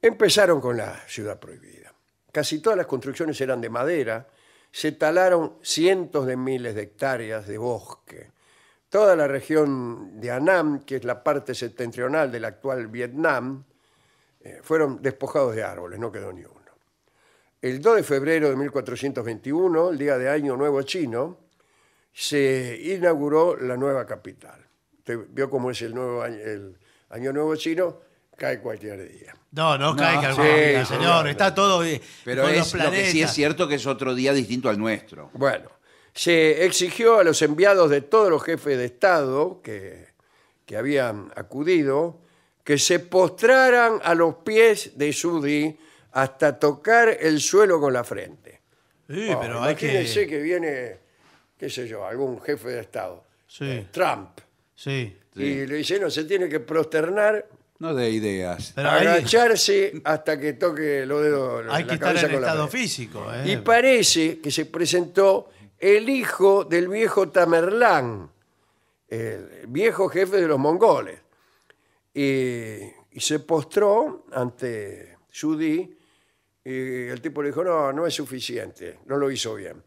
A: empezaron con la ciudad prohibida. Casi todas las construcciones eran de madera, se talaron cientos de miles de hectáreas de bosque Toda la región de Anam, que es la parte septentrional del actual Vietnam, eh, fueron despojados de árboles, no quedó ni uno. El 2 de febrero de 1421, el día de Año Nuevo Chino, se inauguró la nueva capital. Usted vio cómo es el, nuevo año, el Año Nuevo Chino, cae cualquier día. No, no, cae cualquier sí, día, señor. está todo bien. Pero los sí es cierto que es
C: otro día distinto al nuestro.
A: Bueno, se exigió a los enviados de todos los jefes de Estado que, que habían acudido que se postraran a los pies de Sudi hasta tocar el suelo con la frente. Sí, oh, pero hay imagínense que... que... viene, qué sé yo, algún jefe de Estado, Sí. Eh, Trump, Sí. y le dice, no, se tiene que prosternar,
C: No de ideas.
A: agacharse hasta que toque los dedos, hay la que estar en con estado físico. Eh. Y parece que se presentó el hijo del viejo Tamerlán, el viejo jefe de los mongoles. Y, se postró ante Sudí y el tipo le dijo, no, no es suficiente, no lo hizo bien.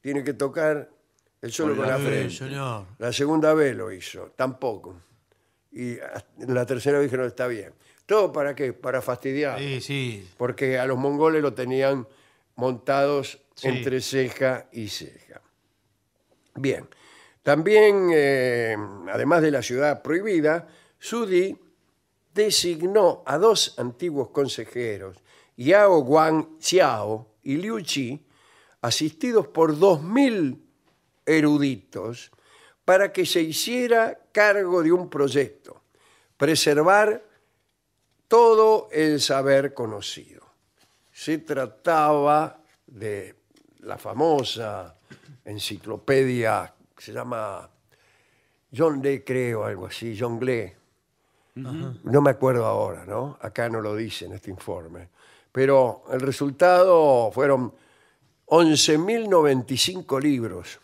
A: Tiene que tocar el solo con la frente. La segunda vez lo hizo, tampoco. Y la tercera vez no está bien. ¿Todo para qué? Para fastidiar. Sí, sí. Porque a los mongoles lo tenían montados entre ceja y ceja. Bien, también, eh, además de la ciudad prohibida, Sudi designó a dos antiguos consejeros, Yao Guang Xiao y Liu Qi, asistidos por dos 2.000 eruditos, para que se hiciera cargo de un proyecto, preservar todo el saber conocido se trataba de la famosa enciclopedia que se llama John Lee, creo, algo así, John Lee. No me acuerdo ahora, ¿no? Acá no lo dice en este informe. Pero el resultado fueron 11.095 libros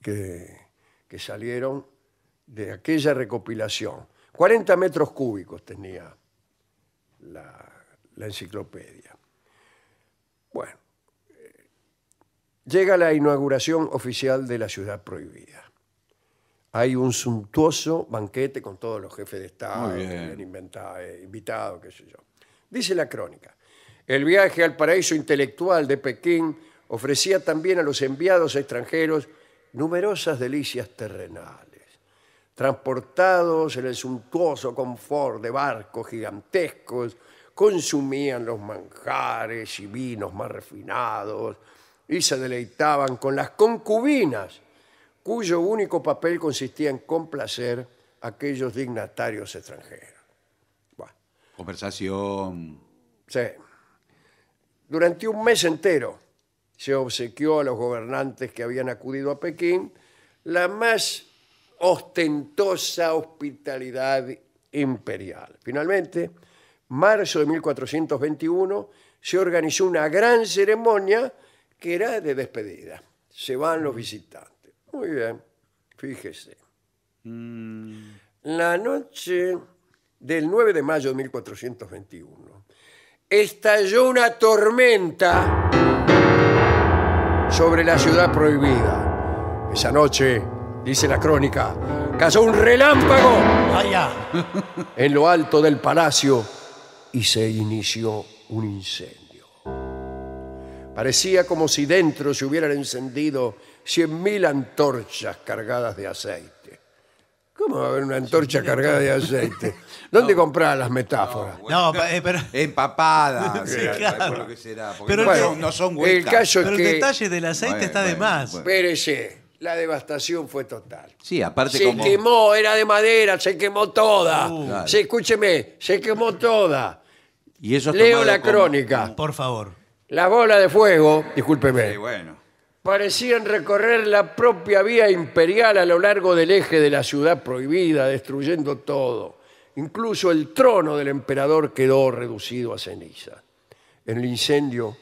A: que, que salieron de aquella recopilación. 40 metros cúbicos tenía la, la enciclopedia. Bueno, llega la inauguración oficial de la ciudad prohibida. Hay un suntuoso banquete con todos los jefes de Estado, eh, invitados, qué sé yo. Dice la crónica, el viaje al paraíso intelectual de Pekín ofrecía también a los enviados extranjeros numerosas delicias terrenales. Transportados en el suntuoso confort de barcos gigantescos consumían los manjares y vinos más refinados y se deleitaban con las concubinas, cuyo único papel consistía en complacer a aquellos dignatarios extranjeros. Bueno.
C: Conversación.
A: Durante un mes entero se obsequió a los gobernantes que habían acudido a Pekín la más ostentosa hospitalidad imperial. Finalmente, marzo de 1421, se organizó una gran ceremonia que era de despedida. Se van los visitantes. Muy bien, fíjese. Mm. La noche del 9 de mayo de 1421, estalló una tormenta sobre la ciudad prohibida. Esa noche, dice la crónica, cayó un relámpago allá en lo alto del palacio y se inició un incendio. Parecía como si dentro se hubieran encendido cien mil antorchas cargadas de aceite. ¿Cómo va a haber una antorcha cargada de aceite? ¿Dónde comprar las metáforas?
C: No, eh, pero...
A: Empapada. Eh, será, Pero el no, Pero el detalle del aceite está de más. espérese, la devastación fue total.
C: Sí, aparte Se quemó,
A: era de madera, se quemó toda. escúcheme, se quemó toda. Leo la crónica. Por favor. La bola de fuego, discúlpeme, bueno. parecían recorrer la propia vía imperial a lo largo del eje de la ciudad prohibida, destruyendo todo. Incluso el trono del emperador quedó reducido a ceniza. En el incendio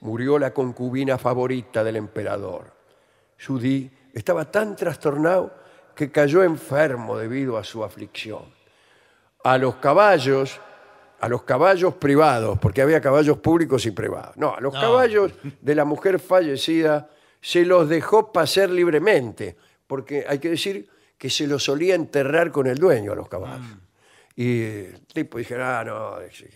A: murió la concubina favorita del emperador. Judí estaba tan trastornado que cayó enfermo debido a su aflicción. A los caballos a los caballos privados, porque había caballos públicos y privados. No, a los caballos de la mujer fallecida se los dejó pasar libremente, porque hay que decir que se los solía enterrar con el dueño a los caballos. Mm. Y el tipo dije, ah, no, que,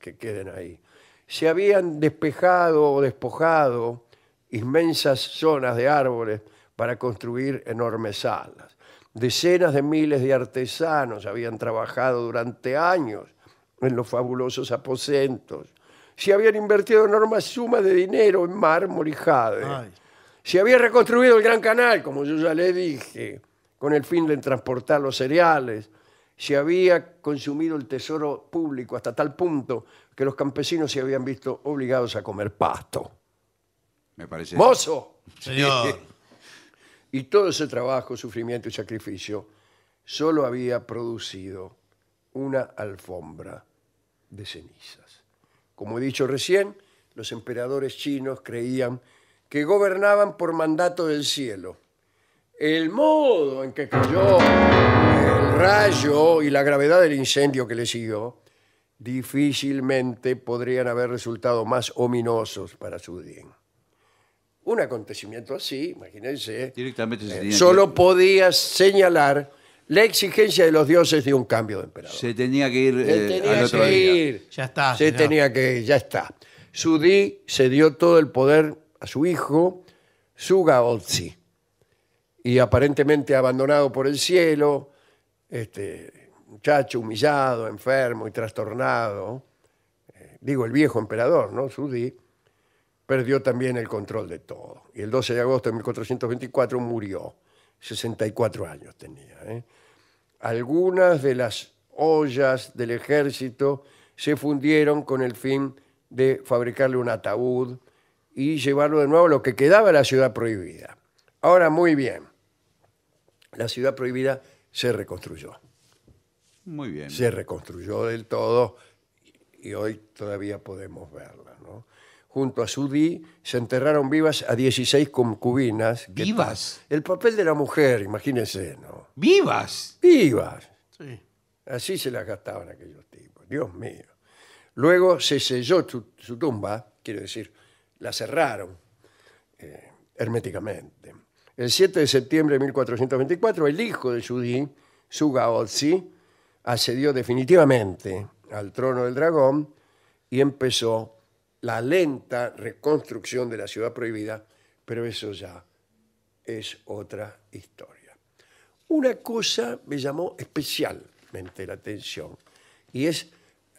A: que queden ahí. Se habían despejado o despojado inmensas zonas de árboles para construir enormes salas. Decenas de miles de artesanos habían trabajado durante años en los fabulosos aposentos. si habían invertido enormes sumas de dinero en mármol y jade. Se había reconstruido el Gran Canal, como yo ya le dije, con el fin de transportar los cereales. si había consumido el tesoro público hasta tal punto que los campesinos se habían visto obligados a comer pasto.
C: Me parece. ¡Mozo! Señor.
A: y todo ese trabajo, sufrimiento y sacrificio solo había producido una alfombra de cenizas. Como he dicho recién, los emperadores chinos creían que gobernaban por mandato del cielo. El modo en que cayó el rayo y la gravedad del incendio que le siguió difícilmente podrían haber resultado más ominosos para su bien. Un acontecimiento así, imagínense, eh, solo podía señalar la exigencia de los dioses dio un cambio de emperador. Se tenía que ir eh, al otro Ya está. Se tenía que ir, ya está. Sudí dio todo el poder a su hijo, Sugaotzi. Y aparentemente abandonado por el cielo, este, muchacho humillado, enfermo y trastornado, eh, digo el viejo emperador, ¿no? Sudí, perdió también el control de todo. Y el 12 de agosto de 1424 murió. 64 años tenía. ¿eh? algunas de las ollas del ejército se fundieron con el fin de fabricarle un ataúd y llevarlo de nuevo a lo que quedaba la ciudad prohibida. Ahora, muy bien, la ciudad prohibida se reconstruyó. Muy bien. Se reconstruyó del todo y hoy todavía podemos verla junto a Sudí, se enterraron vivas a 16 concubinas. ¿Vivas? El papel de la mujer, imagínense, ¿no? ¡Vivas! Vivas. Sí. Así se las gastaban aquellos tipos, Dios mío. Luego se selló su, tumba, quiero decir, la cerraron eh, herméticamente. El 7 de septiembre de 1424, el hijo de Sudí, Sugaotzi, accedió definitivamente al trono del dragón y empezó la lenta reconstrucción de la ciudad prohibida, pero eso ya es otra historia. Una cosa me llamó especialmente la atención y es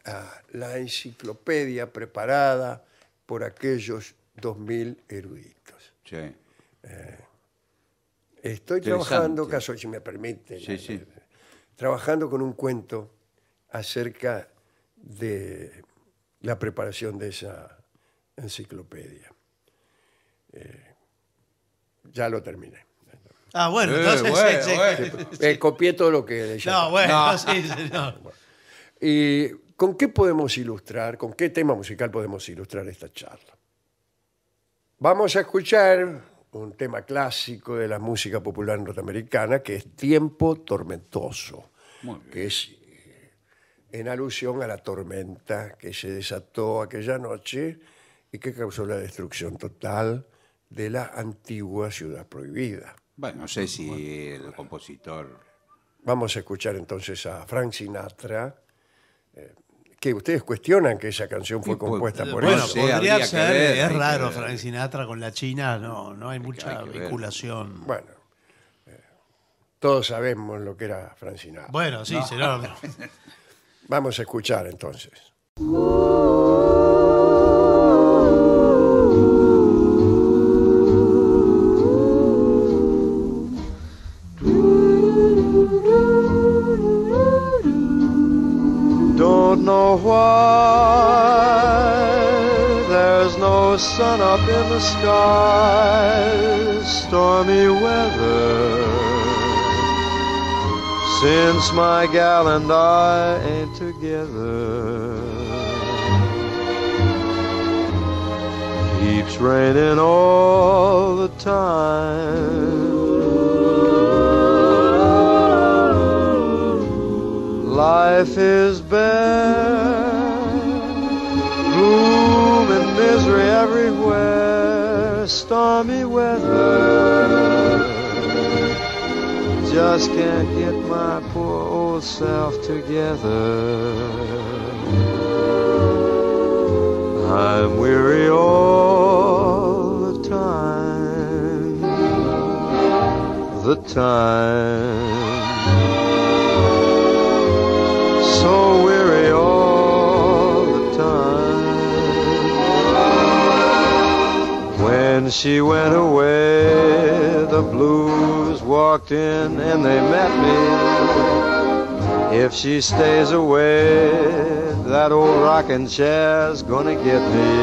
A: ah, la enciclopedia preparada por aquellos 2.000 eruditos. Eh, estoy trabajando, caso si me permite, trabajando con un cuento acerca de la preparación de esa enciclopedia. Eh, ya lo terminé. Ah, bueno, eh, entonces. Eh, copié todo lo que decía. No, bueno, sí, sí, ¿Y con qué podemos ilustrar, con qué tema musical podemos ilustrar esta charla? Vamos a escuchar un tema clásico de la música popular norteamericana que es Tiempo Tormentoso, que es en alusión a la tormenta que se desató aquella noche y que causó la destrucción total de la antigua ciudad prohibida. Bueno, no sé si el compositor... Vamos a escuchar entonces a Frank Sinatra, eh, que ustedes cuestionan que esa canción fue pues, compuesta eh, por él. Bueno, podría ser, es raro Frank
B: Sinatra con la China, no, no hay mucha vinculación. Bueno,
A: eh, todos sabemos lo que era Frank Sinatra. Bueno, sí, no. será... Vamos a escuchar entonces.
G: why there's no sun up in the sky. Stormy weather. Since my gal and I ain't together. Keeps raining all the time. Life is bare. we everywhere, stormy weather. Just can't get my poor old self together. I'm weary all the time, the time. So weary. When she went away, the blues walked in and they met me. If she stays away, that old rocking chair's gonna get me.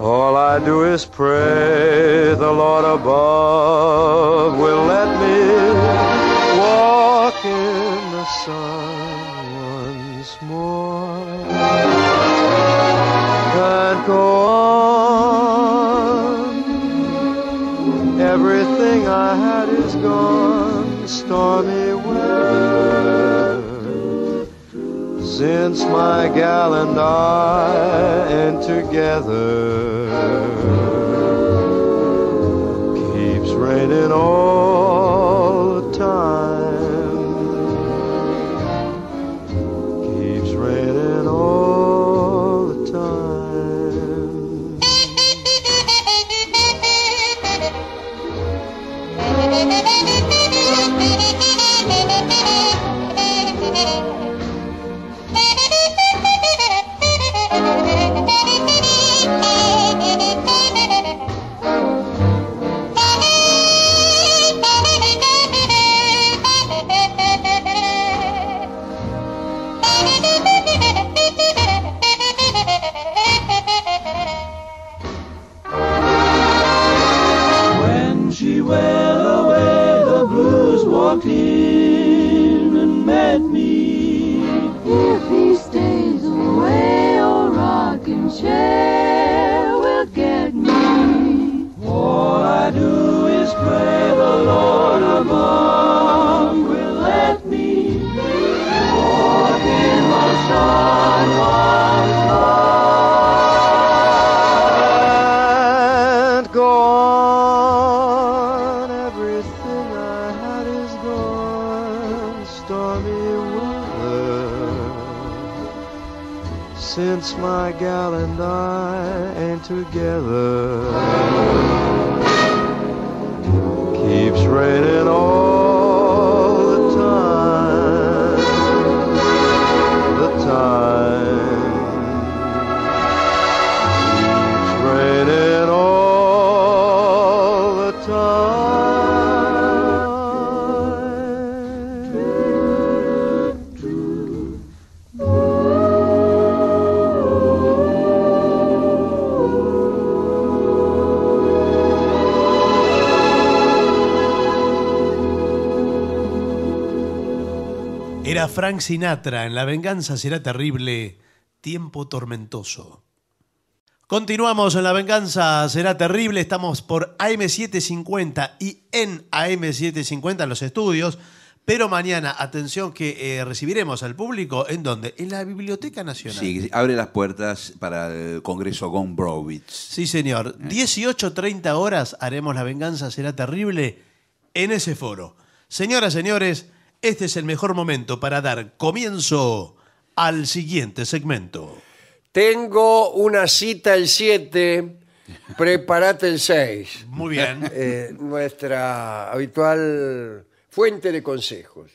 G: All I do is pray the Lord above will let me walk in the sun once more. Can't go gone stormy weather since my gal and I and together keeps raining all
B: Frank Sinatra en La venganza será terrible, tiempo tormentoso. Continuamos en La venganza será terrible, estamos por AM750 y en AM750 los estudios, pero mañana, atención que eh, recibiremos al público en dónde? En la Biblioteca Nacional. Sí,
C: abre las puertas para el Congreso Brovitz. Sí,
B: señor. 18.30 eh. horas haremos La venganza será terrible en ese foro. Señoras, señores, este es el mejor momento para dar comienzo al siguiente segmento.
A: Tengo una cita el 7, prepárate el 6. Muy bien. Eh, nuestra habitual fuente de consejos.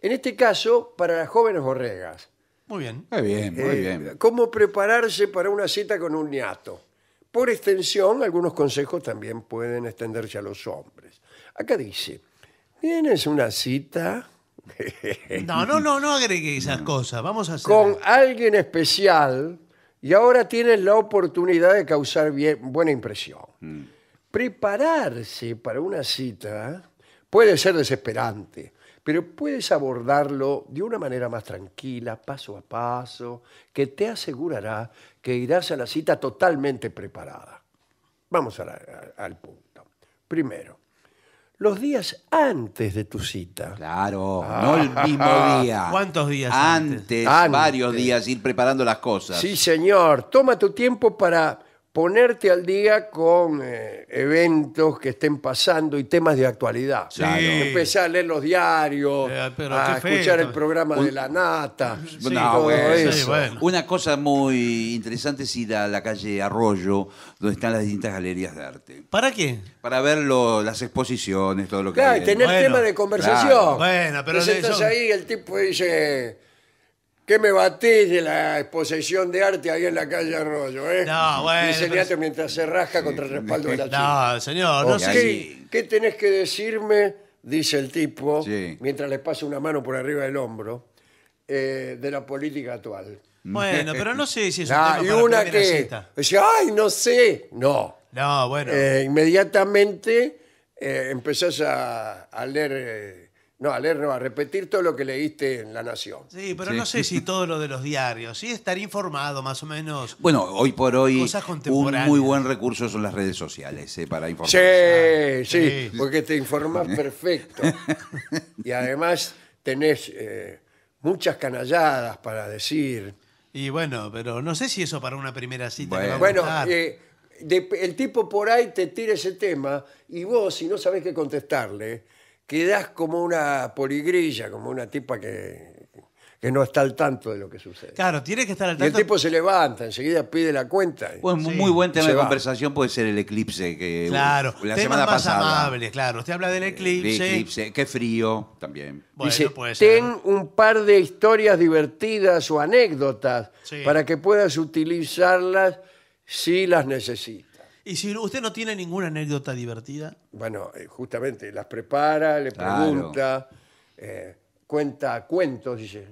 A: En este caso, para las jóvenes borregas.
B: Muy
F: bien. Muy bien, muy eh, bien.
A: ¿Cómo prepararse para una cita con un niato? Por extensión, algunos consejos también pueden extenderse a los hombres. Acá dice, tienes una cita
B: No, no, no, no agregue esas cosas. Vamos a
A: con alguien especial y ahora tienes la oportunidad de causar buena impresión. Mm. Prepararse para una cita puede ser desesperante, pero puedes abordarlo de una manera más tranquila, paso a paso, que te asegurará que irás a la cita totalmente preparada. Vamos al punto. Primero, los días antes de tu cita. Claro, ah. no el mismo día. ¿Cuántos días antes? Antes,
C: varios días, ir preparando las cosas. Sí,
A: señor, toma tu tiempo para ponerte al día con eh, eventos que estén pasando y temas de actualidad. Empezar a leer los diarios, eh, a escuchar el programa de la nata,
C: Una cosa muy interesante es ir a la calle Arroyo, donde están las distintas galerías de arte, ¿Para qué? para ver las exposiciones, todo lo que Claro, y tener tema de
A: conversación. Bueno, pero ahí, el tipo dice, ¿Qué me batís de la exposición de arte ahí en la calle Arroyo, eh? No, bueno, Dice mientras se rasca contra el respaldo de la chica. No, señor, no sé. ¿Qué, tenés que decirme? Dice el tipo, mientras le pasa una mano por arriba del hombro, eh, de la política actual.
B: Bueno, pero no sé si es un tema una que
A: dice, ay, no sé. No. No, bueno. Eh, inmediatamente eh, empezás a, leer no, a leer, no, a repetir todo lo que leíste en La Nación. Sí,
B: pero no sé si todo lo de los diarios. Sí, estar informado más o menos.
C: Bueno, hoy por hoy un muy buen recurso son las redes sociales eh, para informar.
A: Sí, sí, porque te informás perfecto. Y además tenés eh, muchas canalladas para decir.
B: Y bueno, pero no sé si eso para una primera cita. Bueno.
A: Eh, el tipo por ahí te tira ese tema y vos, si no sabés qué contestarle, quedás como una poligrilla, como una tipa que, que no está al tanto de lo que sucede. Claro, tiene que estar al tanto. Y el tipo se levanta, enseguida pide la cuenta. Pues, muy buen tema de conversación
C: puede ser el eclipse que Claro, la semana más pasada. amables,
A: claro. Usted habla del eh, eclipse.
C: qué frío también. Bueno, Dice,
A: ten un par de historias divertidas o anécdotas para que puedas utilizarlas si las necesitas.
B: Y si usted no tiene ninguna anécdota divertida.
A: Bueno, eh, justamente, las prepara, le pregunta, eh, cuenta cuentos, dice.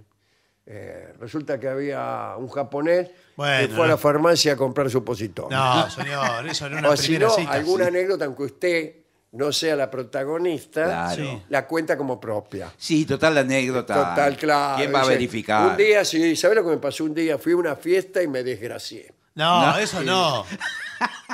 A: Eh, resulta que había un japonés que fue a la farmacia a comprar supositorios. No, señor, eso es una o alguna anécdota, aunque usted no sea la protagonista, la cuenta como propia.
C: Sí, total anécdota. Total, claro. ¿Quién va a verificar? Un
A: día, sí, ¿sabes lo que me pasó un día? Fui a una fiesta y me desgracié. No, eso no.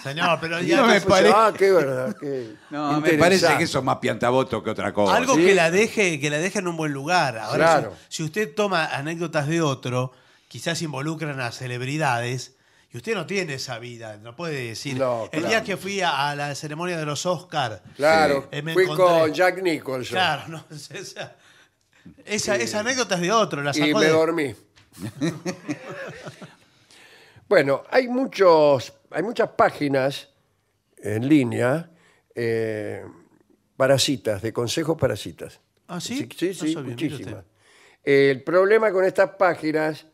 A: Señor, pero ya. me parece. Ah, qué verdad. me parece que eso
C: es más piantaboto que otra cosa. Algo que,
B: la deje, que la deje en un buen lugar. Ahora, si, usted toma anécdotas de otro, quizás involucran a celebridades. Y usted no tiene esa vida, no puede decir. el día que fui a, la ceremonia de los Oscars. Claro, eh, fui con
A: Jack Nicholson. Claro,
B: no, esa, esa, anécdota
A: es de otro. La sacó y me dormí. Bueno, hay, muchos, hay muchas páginas en línea eh, para citas, de consejos para citas. ¿Ah, sí? Sí, sí, muchísimas. El problema con estas páginas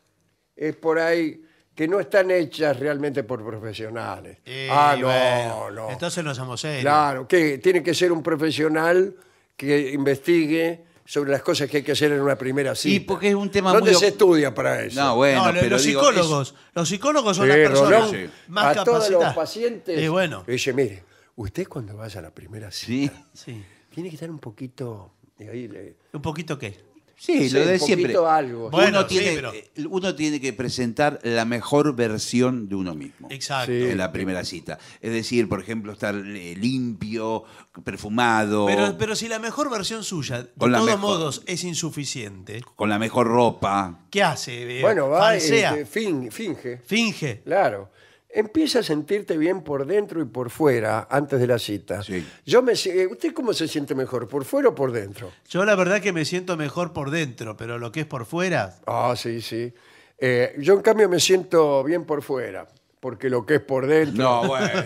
A: es por ahí que no están hechas realmente por profesionales. ah, no, no.
B: Entonces no somos ellos. Claro,
A: que tiene que ser un profesional que investigue sobre las cosas que hay que hacer en una primera cita. Y porque es un tema ¿Dónde se estudia para eso? No, bueno, pero los psicólogos. Los psicólogos son las personas más a todos los pacientes Y bueno. mire, usted cuando vaya a la primera cita Sí. Sí. tiene que estar un poquito... ¿Un poquito qué? Sí, lo de siempre. Algo. Eh, uno,
C: tiene, que presentar la mejor versión de uno mismo. Exacto. En la primera cita. Es decir, por ejemplo, estar eh, limpio, perfumado. Pero,
B: pero si la mejor versión suya, de todos modos, es insuficiente.
C: Con la mejor ropa.
A: ¿Qué hace? Eh, bueno, va, este, finge. Finge. Claro empieza a sentirte bien por dentro y por fuera antes de la cita. Yo me, eh, ¿Usted cómo se siente mejor, por fuera o por dentro?
B: Yo la verdad que me siento mejor por dentro, pero lo que es por fuera... Ah, sí, sí.
A: Eh, yo en cambio me siento bien por fuera, porque lo que es por dentro... No, bueno.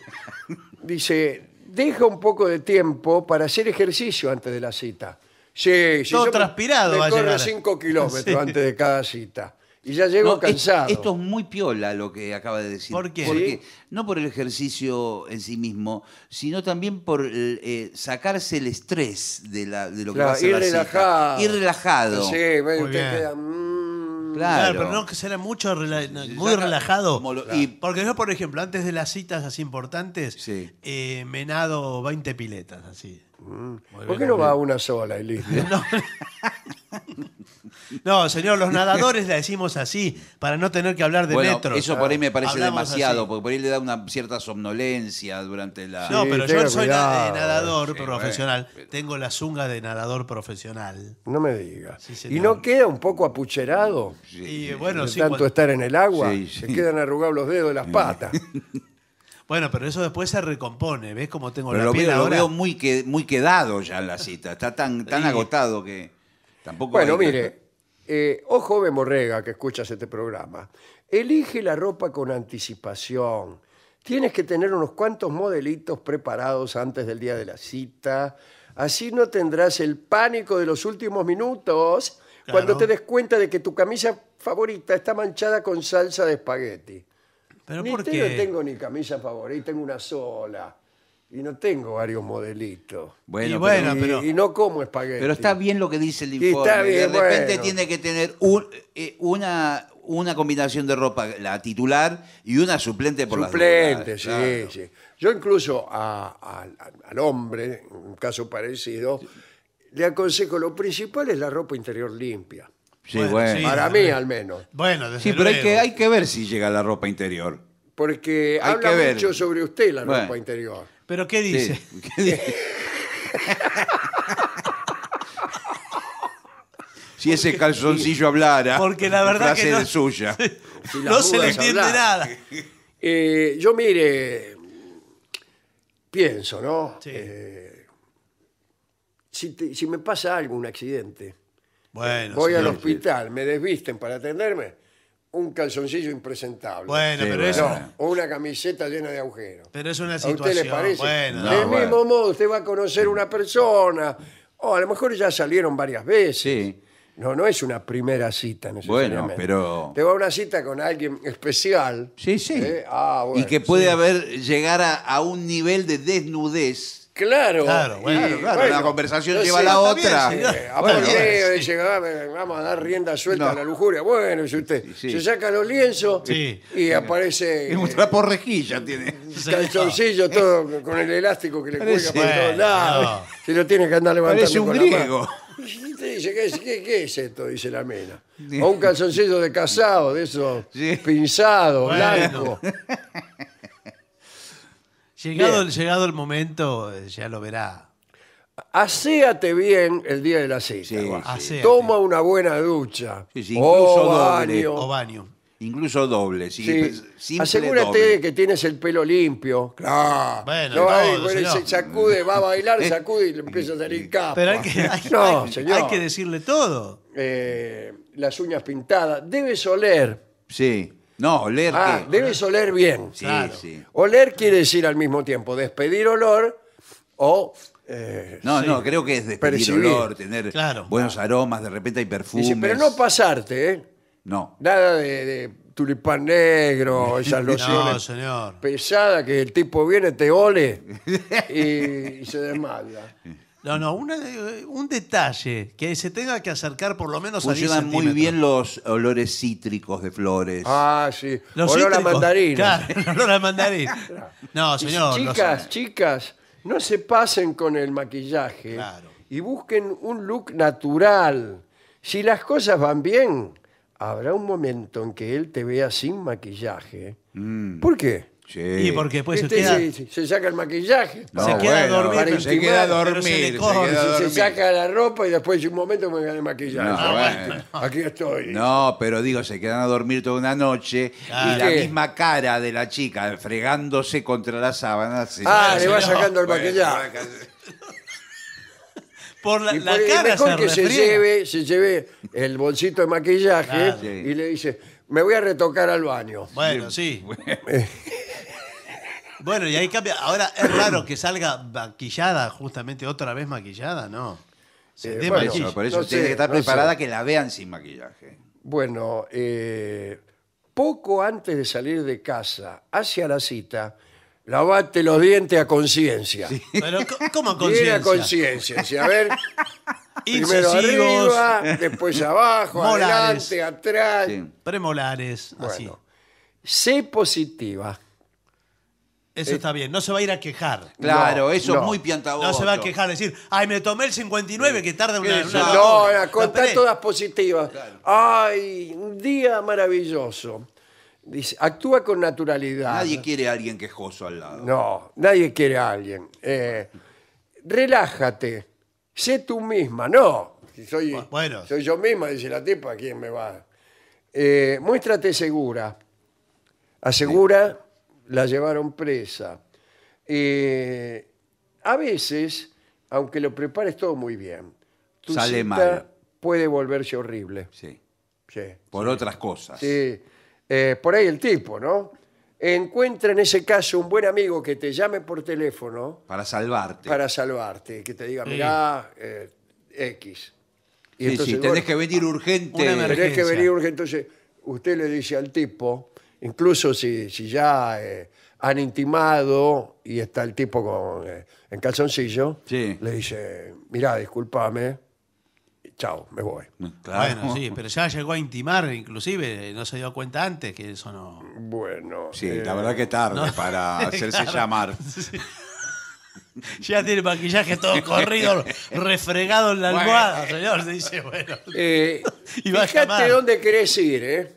A: Dice, deja un poco de tiempo para hacer ejercicio antes de la cita. Sí, sí. Todo transpirado me, a 5 kilómetros antes de cada cita y ya llego cansado. esto es
C: muy piola lo que acaba de decir. ¿Por qué? Porque, No por el ejercicio en sí mismo, sino también por eh, eh, sacarse el estrés de, la, de lo que pasa ir relajado. Ir relajado. Sí, queda...
A: Mm.
B: Claro. pero no que será mucho muy relajado. y, porque yo, por ejemplo, antes de las citas así importantes, eh, me nado 20 piletas así. Mm. ¿Por qué no
A: va una sola, Elisa? no.
B: No, señor, los nadadores la decimos así, para no tener que hablar de metro. Eso por ahí me parece demasiado,
C: porque por ahí le da una cierta somnolencia durante la. No, pero yo soy eh, nadador
B: profesional. Tengo la zunga de nadador profesional. No me digas. ¿Y
A: no queda un poco apucherado?
B: Y,
C: bueno, de tanto pues-
A: estar en el agua, se quedan arrugados los dedos de las patas.
B: Bueno, pero eso después se recompone, ¿ves cómo tengo la lo piel Lo veo
C: muy, muy quedado ya en la cita, está tan, tan agotado que tampoco... Bueno, mire,
A: Ojo, eh, oh joven morrega que escuchas este programa, elige la ropa con anticipación. Tienes que tener unos cuantos modelitos preparados antes del día de la cita. Así no tendrás el pánico de los últimos minutos cuando te des cuenta de que tu camisa favorita está manchada con salsa de espagueti. Pero ni tengo ni camisa favorita, tengo una sola y no tengo varios modelitos. Bueno, y, pero, y, no como espagueti. Pero está
C: bien lo que dice el informe. Está de repente tiene
A: que tener eh,
C: una, una combinación de ropa, la titular y una suplente por la Suplente, sí, sí.
A: Yo incluso a, al hombre, en un caso parecido, le aconsejo, lo principal es la ropa interior limpia.
D: Sí,
C: bueno,
A: para mí al menos. Bueno, desde Sí, pero Hay,
C: que, hay que ver si llega la ropa interior.
A: Porque hay habla que ver. mucho sobre usted la ropa interior.
C: ¿Pero qué dice? si ese calzoncillo hablara, porque la verdad que no, suya.
A: no se le entiende nada. Eh, yo mire, pienso, ¿no? Eh, si, me pasa algo, un accidente,
F: Bueno, voy al
A: hospital, me desvisten para atenderme, un calzoncillo impresentable. Bueno, pero o una camiseta llena de agujeros. Pero es una usted le parece? mismo modo, usted va a conocer una persona, o a lo mejor ya salieron varias veces. Sí. No, no es una primera cita necesariamente. Bueno, pero- Te va a una cita con alguien especial. Sí, sí. Eh, ah, y que puede haber llegar a un nivel de desnudez Claro. Claro, bueno. Claro, la conversación lleva a la otra. A sí, eh, eh, vamos a dar rienda suelta a la lujuria. Bueno, si usted se saca los lienzos y aparece. Es un eh, trapo rejilla, tiene. Calzoncillo, todo con el elástico que le cuelga por todos lados. Se lo tiene que andar levantando. Parece un griego. dice, ¿qué, qué, es esto? Dice la mena. O un calzoncillo de casado, de esos pinzado, blanco.
B: Llegado, llegado el momento, eh, ya lo verá.
A: Aséate bien el día de la cita. Toma una buena ducha. incluso o doble. baño. O baño. Incluso doble. Asegúrate de que tienes el pelo limpio. Claro. Bueno, no, hay, eh, se sacude, va a bailar, sacude y le empieza a salir capa. Pero hay que, decirle todo. Eh, las uñas pintadas. Debes oler
C: Sí. No, oler. Ah,
A: debes oler bien. Sí, sí. Oler quiere decir al mismo tiempo despedir olor o... Eh, no, no, creo que es despedir olor, tener buenos
C: aromas, de repente hay perfumes. pero no
A: pasarte, ¿eh? No. Nada de, tulipán negro, esas No, lociones que el tipo viene, te ole y, se desmaya.
B: No, no, un detalle, que se tenga que acercar por lo menos a 10 Funcionan muy bien los
C: olores cítricos de flores.
A: Ah, sí. Olor a Claro, olor a mandarín. No, señor. chicas, chicas, no se pasen con el maquillaje y busquen un look natural. Si las cosas van bien, habrá un momento en que él te vea sin maquillaje. Mm. ¿Por qué? Este, sí. se saca el maquillaje. se queda a dormir. se queda a dormir, se saca la ropa y después de un momento me van a el maquillaje. Ah, Aquí estoy.
C: No, pero digo, se quedan a dormir toda una noche y la misma cara de la chica fregándose
A: contra la sábana. se- Ah, le va sacando el maquillaje.
F: Por la, cara mejor que se lleve,
A: se lleve el bolsito de maquillaje ah, y le dice, me voy a retocar al baño. Bueno, sí.
B: Bueno, y ahí cambia. Ahora es raro que salga maquillada, justamente otra vez maquillada, ¿no?
C: Se eh, por eso tiene que estar preparada que la vean sin
A: maquillaje. Bueno, eh, poco antes de salir de casa hacia la cita, lavate los dientes a conciencia.
B: ¿cómo a conciencia? a conciencia. A ver,
A: primero arriba, después abajo, adelante, atrás. Premolares, así. Sé positiva. Eso eh, está
B: bien, no se va a ir a quejar. Claro, eso es muy piantaboso. No se va a quejar, decir, ay, me tomé el 59 que tarda una,
C: No, No, contar
A: todas positivas. Ay, un día maravilloso. Dice, actúa con naturalidad. Nadie quiere a alguien quejoso al lado. No, nadie quiere a alguien. Eh, relájate, sé tú misma. No, soy, Bueno. soy yo misma, dice la tipa, ¿quién me va? Eh, muéstrate segura. Asegura la llevaron presa. y eh, a veces, aunque lo prepares todo muy bien,
C: tu Sale mal.
A: puede volverse horrible. Sí. Sí.
C: Por otras cosas.
A: Sí. Eh, por ahí el tipo, ¿no? Encuentra en ese caso un buen amigo que te llame por teléfono
C: Para salvarte.
A: para salvarte, que te diga, mirá, eh, X. Y entonces, tenés que venir urgente. tenés que venir urgente. Entonces, usted le dice al tipo, incluso si, si ya eh, han intimado y está el tipo con, eh, en calzoncillo, le dice, mirá, discúlpame, chao, me voy. Claro. Bueno, sí, pero ya
B: llegó a intimar, inclusive, no se dio cuenta antes que eso no. Bueno. Sí, eh, la verdad que tarde para hacerse llamar. Ya tiene el maquillaje todo corrido, refregado en la almohada, señor.
A: Dice, bueno. fíjate dónde querés ir, ¿eh?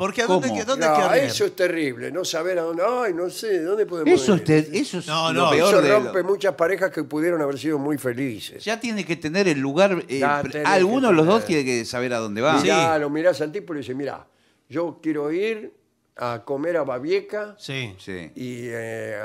A: Porque ¿a dónde, que- eso es terrible, no saber a dónde. Ay, no sé, ¿dónde podemos Eso, ir? eso es lo peor Eso rompe muchas parejas que pudieron haber sido muy felices. Ya tiene que tener el lugar. Eh, Algunos de los dos tiene que saber a dónde va. Sí. lo mirás al tipo y le dices, mira, yo quiero ir a comer a Babieca
C: Sí. Sí.
A: y eh,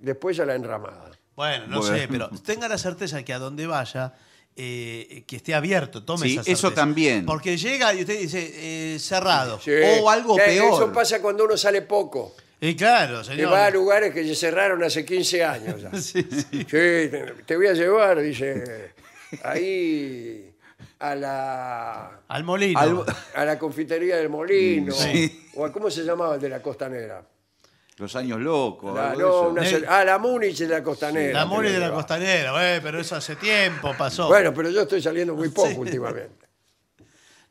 A: después a la enramada.
B: Bueno,
C: no sé, pero
A: tenga la certeza que a
B: donde vaya eh, que esté abierto, tome eso también. Porque llega y usted dice
A: eh, cerrado o algo eh, peor. Eso pasa cuando uno sale poco. Y claro, señor. va a lugares que se cerraron hace 15 años. sí, te voy a llevar, dice, ahí a la... Al molino. a la confitería del molino. O a, ¿cómo se llamaba el de la costa negra
C: los años locos. ah,
A: la Múnich de la Costanera. La Múnich de la
B: Costanera. pero eso hace
A: tiempo pasó. Bueno, pero yo estoy saliendo muy poco últimamente.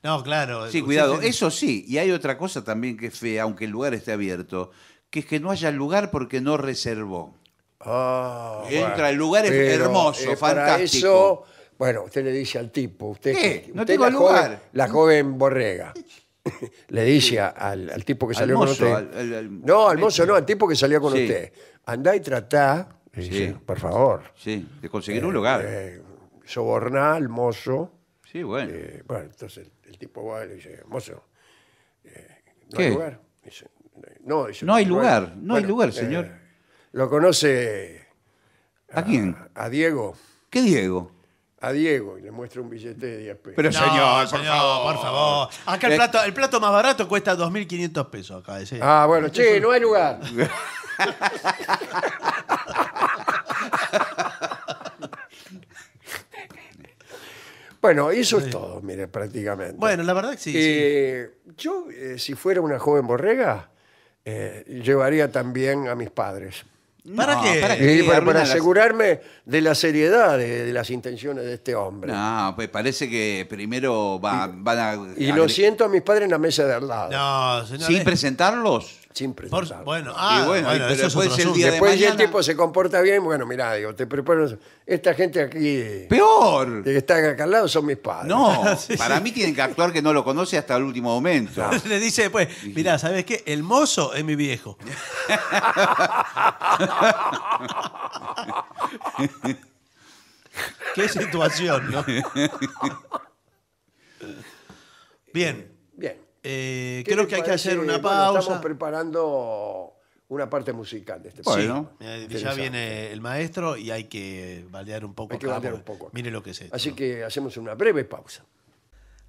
B: no, claro. Sí, cuidado.
C: Eso sí, y hay otra cosa también que es fea, aunque el lugar esté abierto, que es que no haya lugar
A: porque no reservó. Ah, Entra, el lugar es hermoso, fantástico. eso, bueno, usted le dice al tipo, usted, No tengo lugar. la joven borrega. le dice al, tipo que salió con usted. no, al mozo no, al tipo que salió con usted. Andá y tratá, por favor. Sí, de conseguir un lugar. Eh, soborná al mozo. sí, bueno. Eh, bueno, entonces el, tipo va y le dice, mozo, eh, ¿no hay lugar? no, No hay lugar, no hay lugar, señor. Eh, ¿Lo conoce ¿A quién? a Diego? ¿Qué Diego? a Diego y le muestro un billete de 10 pesos. Pero señor, por señor, favor. por favor. Acá el eh, plato, el
B: plato más barato cuesta 2.500 pesos acá. Ah, bueno, este che, no hay lugar.
A: bueno, eso es todo, mire, prácticamente. Bueno, la verdad que sí. Eh, yo, eh, si fuera una joven borrega, llevaría también a mis padres. ¿Para qué? ¿para asegurarme de la seriedad de, las intenciones de este hombre.
C: No, pues parece que primero van a... y lo
A: siento a mis padres en la mesa de al lado.
C: No, ¿Sin eh. presentarlos? siempre bueno, ah, bueno, eso después el
A: el tipo se comporta bien, bueno, mira digo, te preparo... Esta gente aquí Peor. que está acá al lado son mis padres. No, para mí tienen
B: que actuar que no lo conoce hasta el último momento. Le dice después, mira ¿sabes qué? El mozo es mi viejo. qué situación, ¿no? Bien, Bien. Eh, creo que hay que hacer una pausa. estamos
A: preparando una parte musical de este ya viene el maestro y hay que balear un poco. Hay que un poco. Mire lo que es Así que hacemos una breve pausa.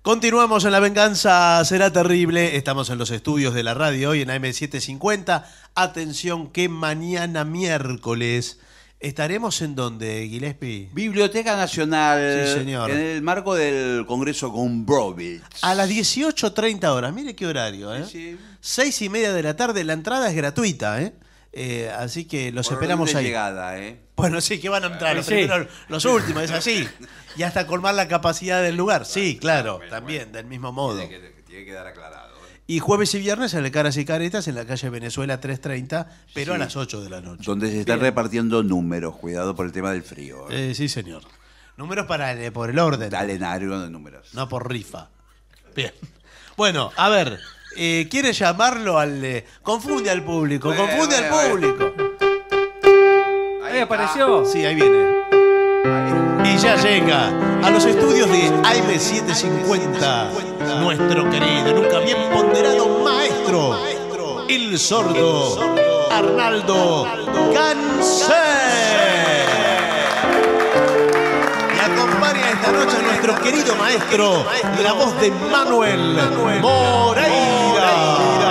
B: Continuamos en La Venganza Será Terrible. Estamos en los estudios de la radio hoy en AM750. Atención que mañana miércoles ¿Estaremos en dónde, Gillespie? Biblioteca Nacional. señor. En el
C: marco del Congreso con Brovitz.
B: A las 18.30 horas, mire qué horario, ¿eh? Seis y media de la tarde, la entrada es gratuita, ¿eh? eh así que los esperamos ahí. llegada, ¿eh? Bueno, sí, que van a entrar los, últimos, es así. Y hasta colmar la capacidad del lugar, sí, claro, también, del mismo modo. tiene que quedar aclarado. Y jueves y viernes en Caras y Caretas, en la calle Venezuela 330, pero a las 8 de la noche.
C: Donde se están repartiendo números, cuidado por el tema del frío. ¿eh?
B: Eh, sí, señor. Números para el, por el orden. Talenario de números. No por rifa. Bien. Bueno, a ver, eh, quiere llamarlo al... confunde al público, confunde al público. Ahí apareció. Sí, ahí viene. Y ya llega a los estudios de AM750 nuestro querido, nunca bien ponderado maestro, el sordo Arnaldo Cáncer. Y acompaña esta noche nuestro querido maestro, la voz de Manuel Moreira.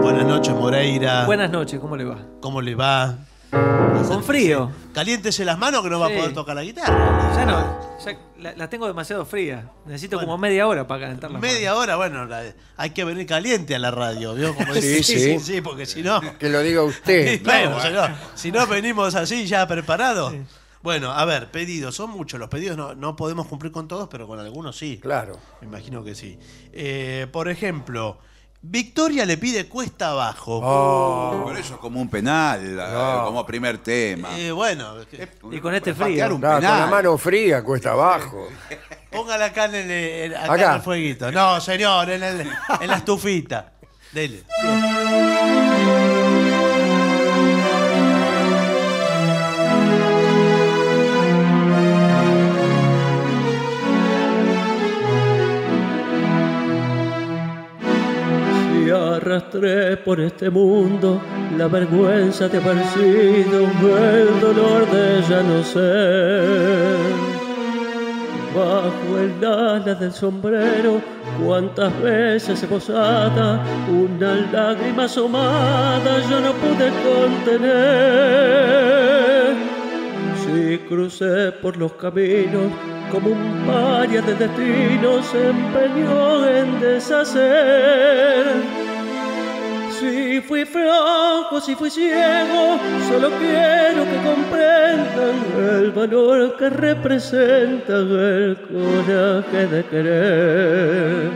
B: Buenas noches, Moreira. Buenas noches, ¿cómo le va? ¿Cómo le va? Con frío. Caliéntese las manos que no va a poder tocar la guitarra. Ya no, ya la, tengo demasiado fría. Necesito como media hora para calentar Media hora, bueno, hay que venir caliente a la radio, ¿vio? Sí, sí. sí, porque si no. Que lo diga usted. si no venimos así ya preparados, bueno, a ver, pedidos, son muchos. Los pedidos no, podemos cumplir con todos, pero con algunos sí. Claro. Me imagino que sí. Eh, por ejemplo, Victoria le pide cuesta abajo. Oh. Por eso
C: es como un penal, eh, como primer tema.
B: Eh, bueno, y con este frío. la mano
A: fría, cuesta abajo.
B: Ponga la en el, fueguito. No, señor, en, la estufita. Dele.
E: arrastré por este mundo, la vergüenza te ha sido el dolor de ya no ser. Bajo el ala del sombrero, cuántas veces he posada, una lágrima asomada yo no pude contener. Si crucé por los caminos, como un paria de destinos empeñó en deshacer si fui flojo, si fui ciego, solo quiero que comprendan el valor que representa el coraje de querer.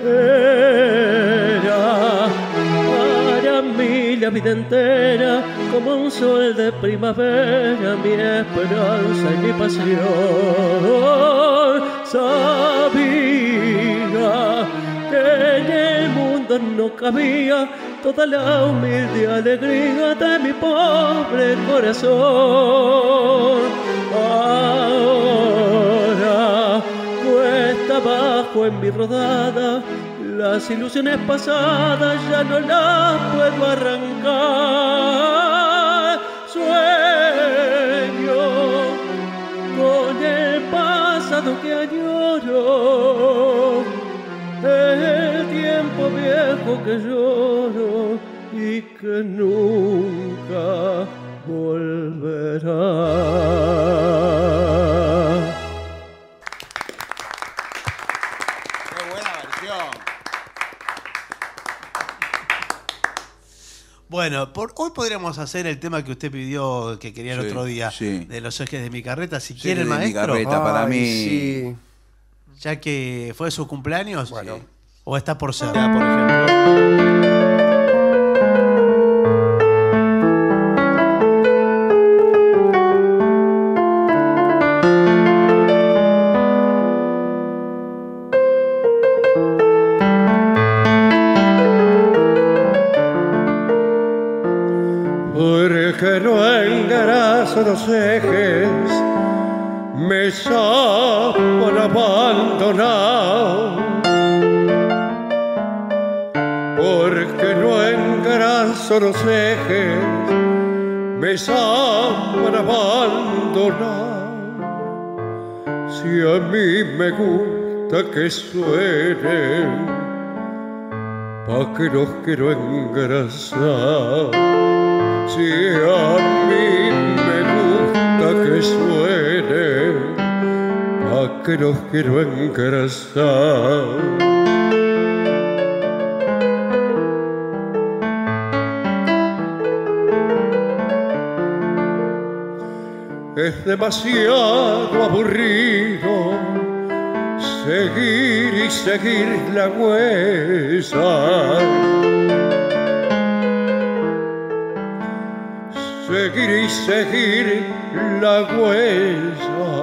E: Era para mí la vida entera como un sol de primavera, mi esperanza y mi pasión. Sabía que en el mundo no cabía toda la humilde alegría de mi pobre corazón. Ahora cuesta abajo en mi rodada, las ilusiones pasadas ya no las puedo arrancar. Sueño con el pasado que añoro el tiempo viejo que lloro y que nunca volverá. Qué buena versión.
B: Bueno, por, hoy podríamos hacer el tema que usted pidió, que quería el otro día, de los ejes de mi carreta. Si quiere maestro. Mi carreta para mí ya que fue su cumpleaños. Eh, o está por ser. por ejemplo.
F: los ejes me a abandonar. Si a mí me gusta que suene, pa' que los quiero engrasar. Si a mí me gusta que suene, pa' que los quiero engrasar. es demasiado aburrido seguir y seguir la huesa. Seguir y seguir la huesa,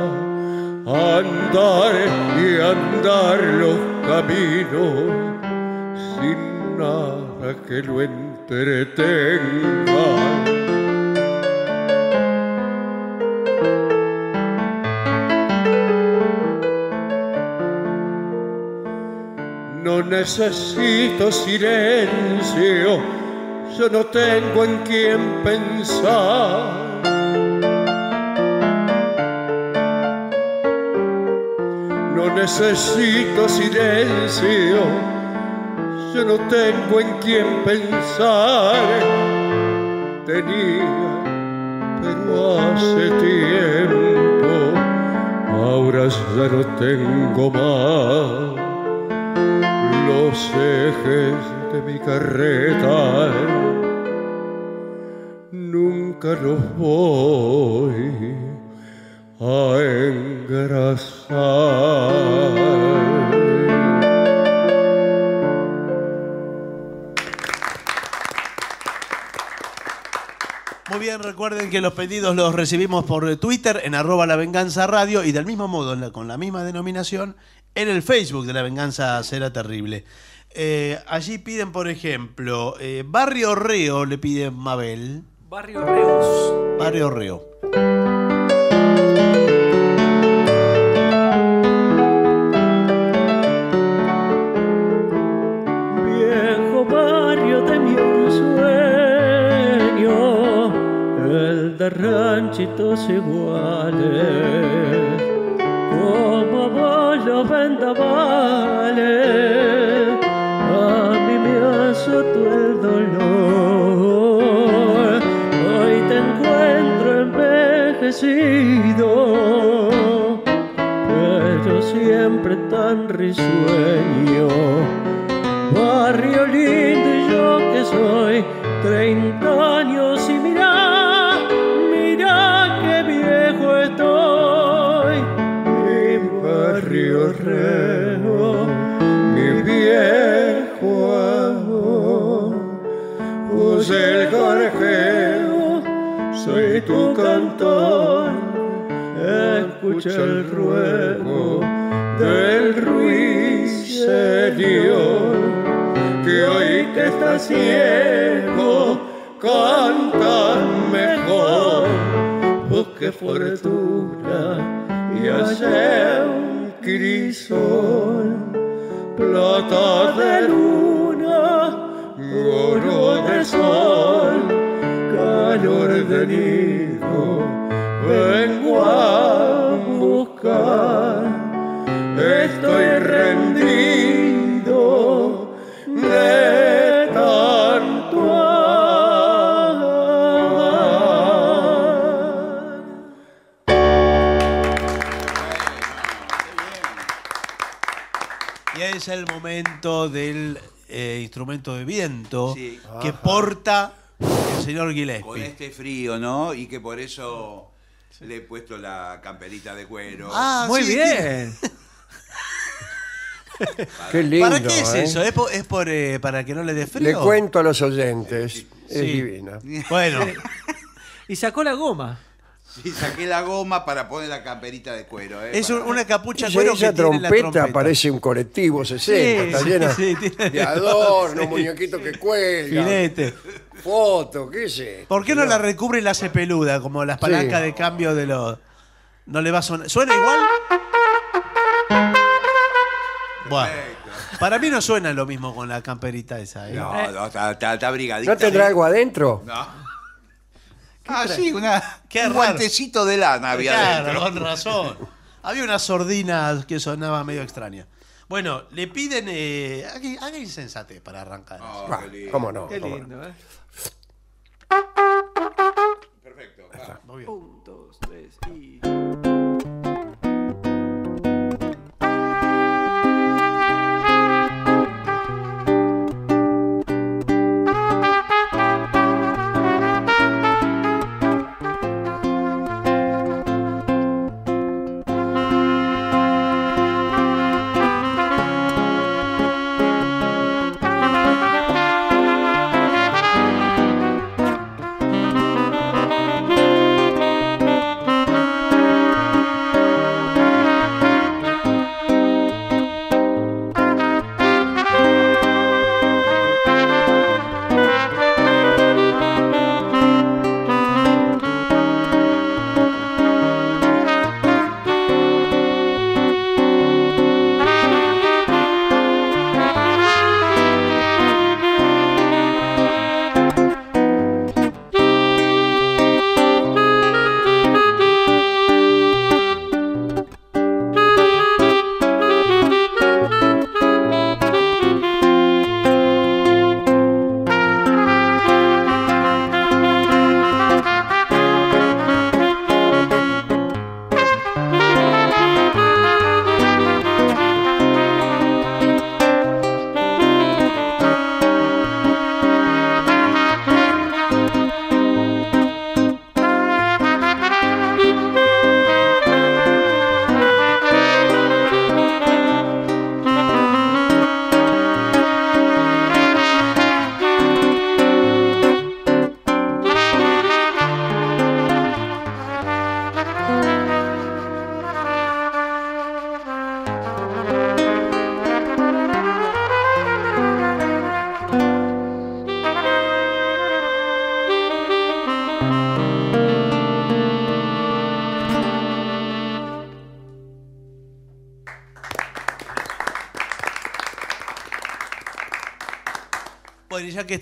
F: andar y andar los caminos sin nada que lo entretenga. No necesito silencio, yo no tengo en quién pensar. No necesito silencio, yo no tengo en quién pensar. Tenía, pero hace tiempo, ahora ya no tengo más ejes de mi carreta nunca los voy a engrasar.
B: Muy bien, recuerden que los pedidos los recibimos por Twitter en arroba la radio y del mismo modo, con la misma denominación, en el Facebook de La Venganza Será Terrible. Eh, allí piden, por ejemplo, eh, Barrio Reo, le piden Mabel. Barrio Reos. Barrio Reo.
E: Viejo barrio de mi sueño, el de ranchitos iguales como vos los a mí me azotó el dolor. Hoy te encuentro envejecido, pero siempre tan risueño. Barrio lindo y yo que soy 30 años
F: soy tu cantor, escucha el ruego del ruiseñor, que hoy que está ciego, canta mejor, busque fortuna y hace un crisol, plata de luna, oro de sol mayor vengo a buscar. Estoy rendido de tanto amar.
B: Y es el momento del eh, instrumento de viento que porta señor Gillespie. Con este frío, ¿no? Y que por eso
C: le he puesto la camperita de cuero. Ah, ah Muy bien.
B: Para, qué lindo, ¿Para qué es ¿eh? eso? ¿Es por, eh, para que no le dé frío? Le cuento
A: a los oyentes. Es divina. Bueno. y sacó la goma.
C: Sí, saqué la goma para poner la camperita de cuero. ¿eh? Es una capucha de cuero que tiene la trompeta,
A: parece un colectivo 60, está Sí, llena sí, tiene- de adorno, muñequitos que cuelgan, Finete. Foto, qué sé. ¿Por qué no la recubre y la hace peluda, como las palancas
B: de cambio de los... No le va a sonar... ¿Suena igual? Bueno, para mí no suena lo mismo con la camperita esa. ¿eh? No,
G: no,
C: está, brigadita. ¿No tendrá ¿eh? algo
B: adentro?
C: No. Ah, sí, una, un guantecito
B: de lana había Claro, con razón. Había unas sordinas que sonaba medio extraña. Bueno, le piden. Eh, haga insensate para arrancar. Ah, qué lindo. ¿Cómo
A: no? Qué lindo,
G: ¿eh? Perfecto. Un, dos, tres y.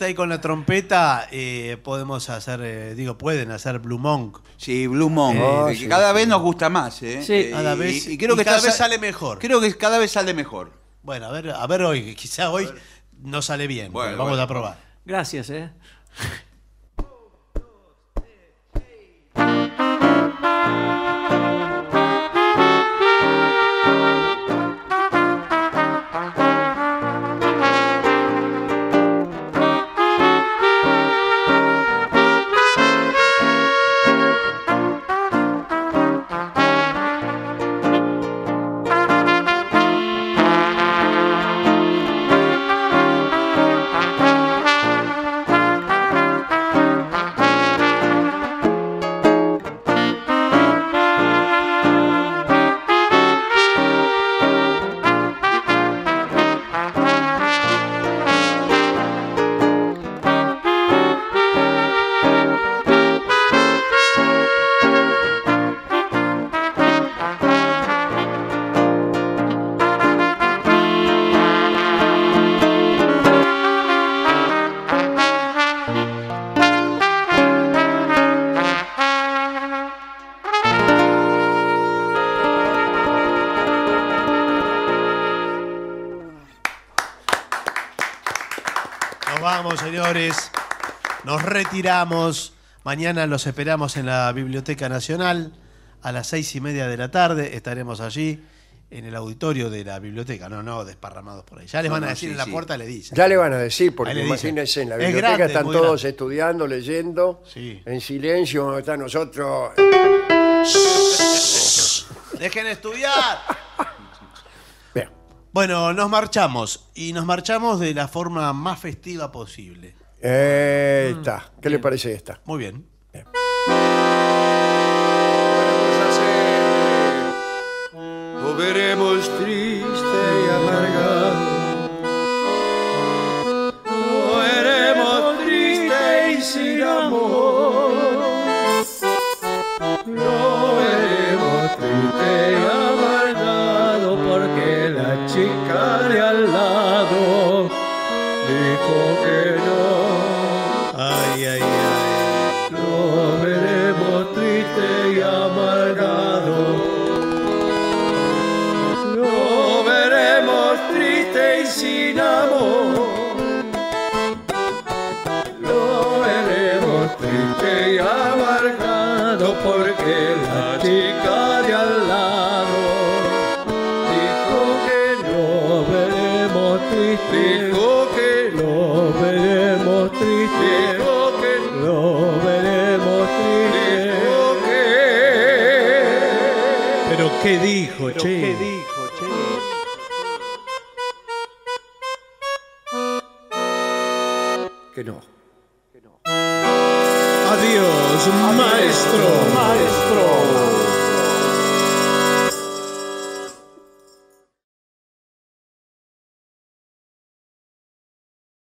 B: ahí con la trompeta, eh, podemos hacer, eh, digo, pueden hacer Blue Monk. Sí, Blue
F: Monk. Eh, cada vez
B: nos gusta más,
F: cada vez. Y, creo que cada vez sale mejor.
B: Creo que cada vez sale mejor. Bueno, a ver, a ver hoy, quizá hoy no sale bien. Bueno, vamos a probar.
E: Gracias, ¿eh?
B: esperamos Mañana los esperamos en la Biblioteca Nacional a las seis y media de la tarde. Estaremos allí en el auditorio de la
A: biblioteca, no, no, desparramados por ahí. Ya les van a decir en la puerta, le dicen. Ya le van a decir, porque imagínense, en la biblioteca están todos estudiando, leyendo, en silencio, están nosotros.
B: ¡Dejen estudiar! Bueno, nos marchamos, y nos marchamos de la forma más festiva posible.
A: Mm, esta. ¿Qué le parece esta? Muy bien. Bien.
F: Lo triste.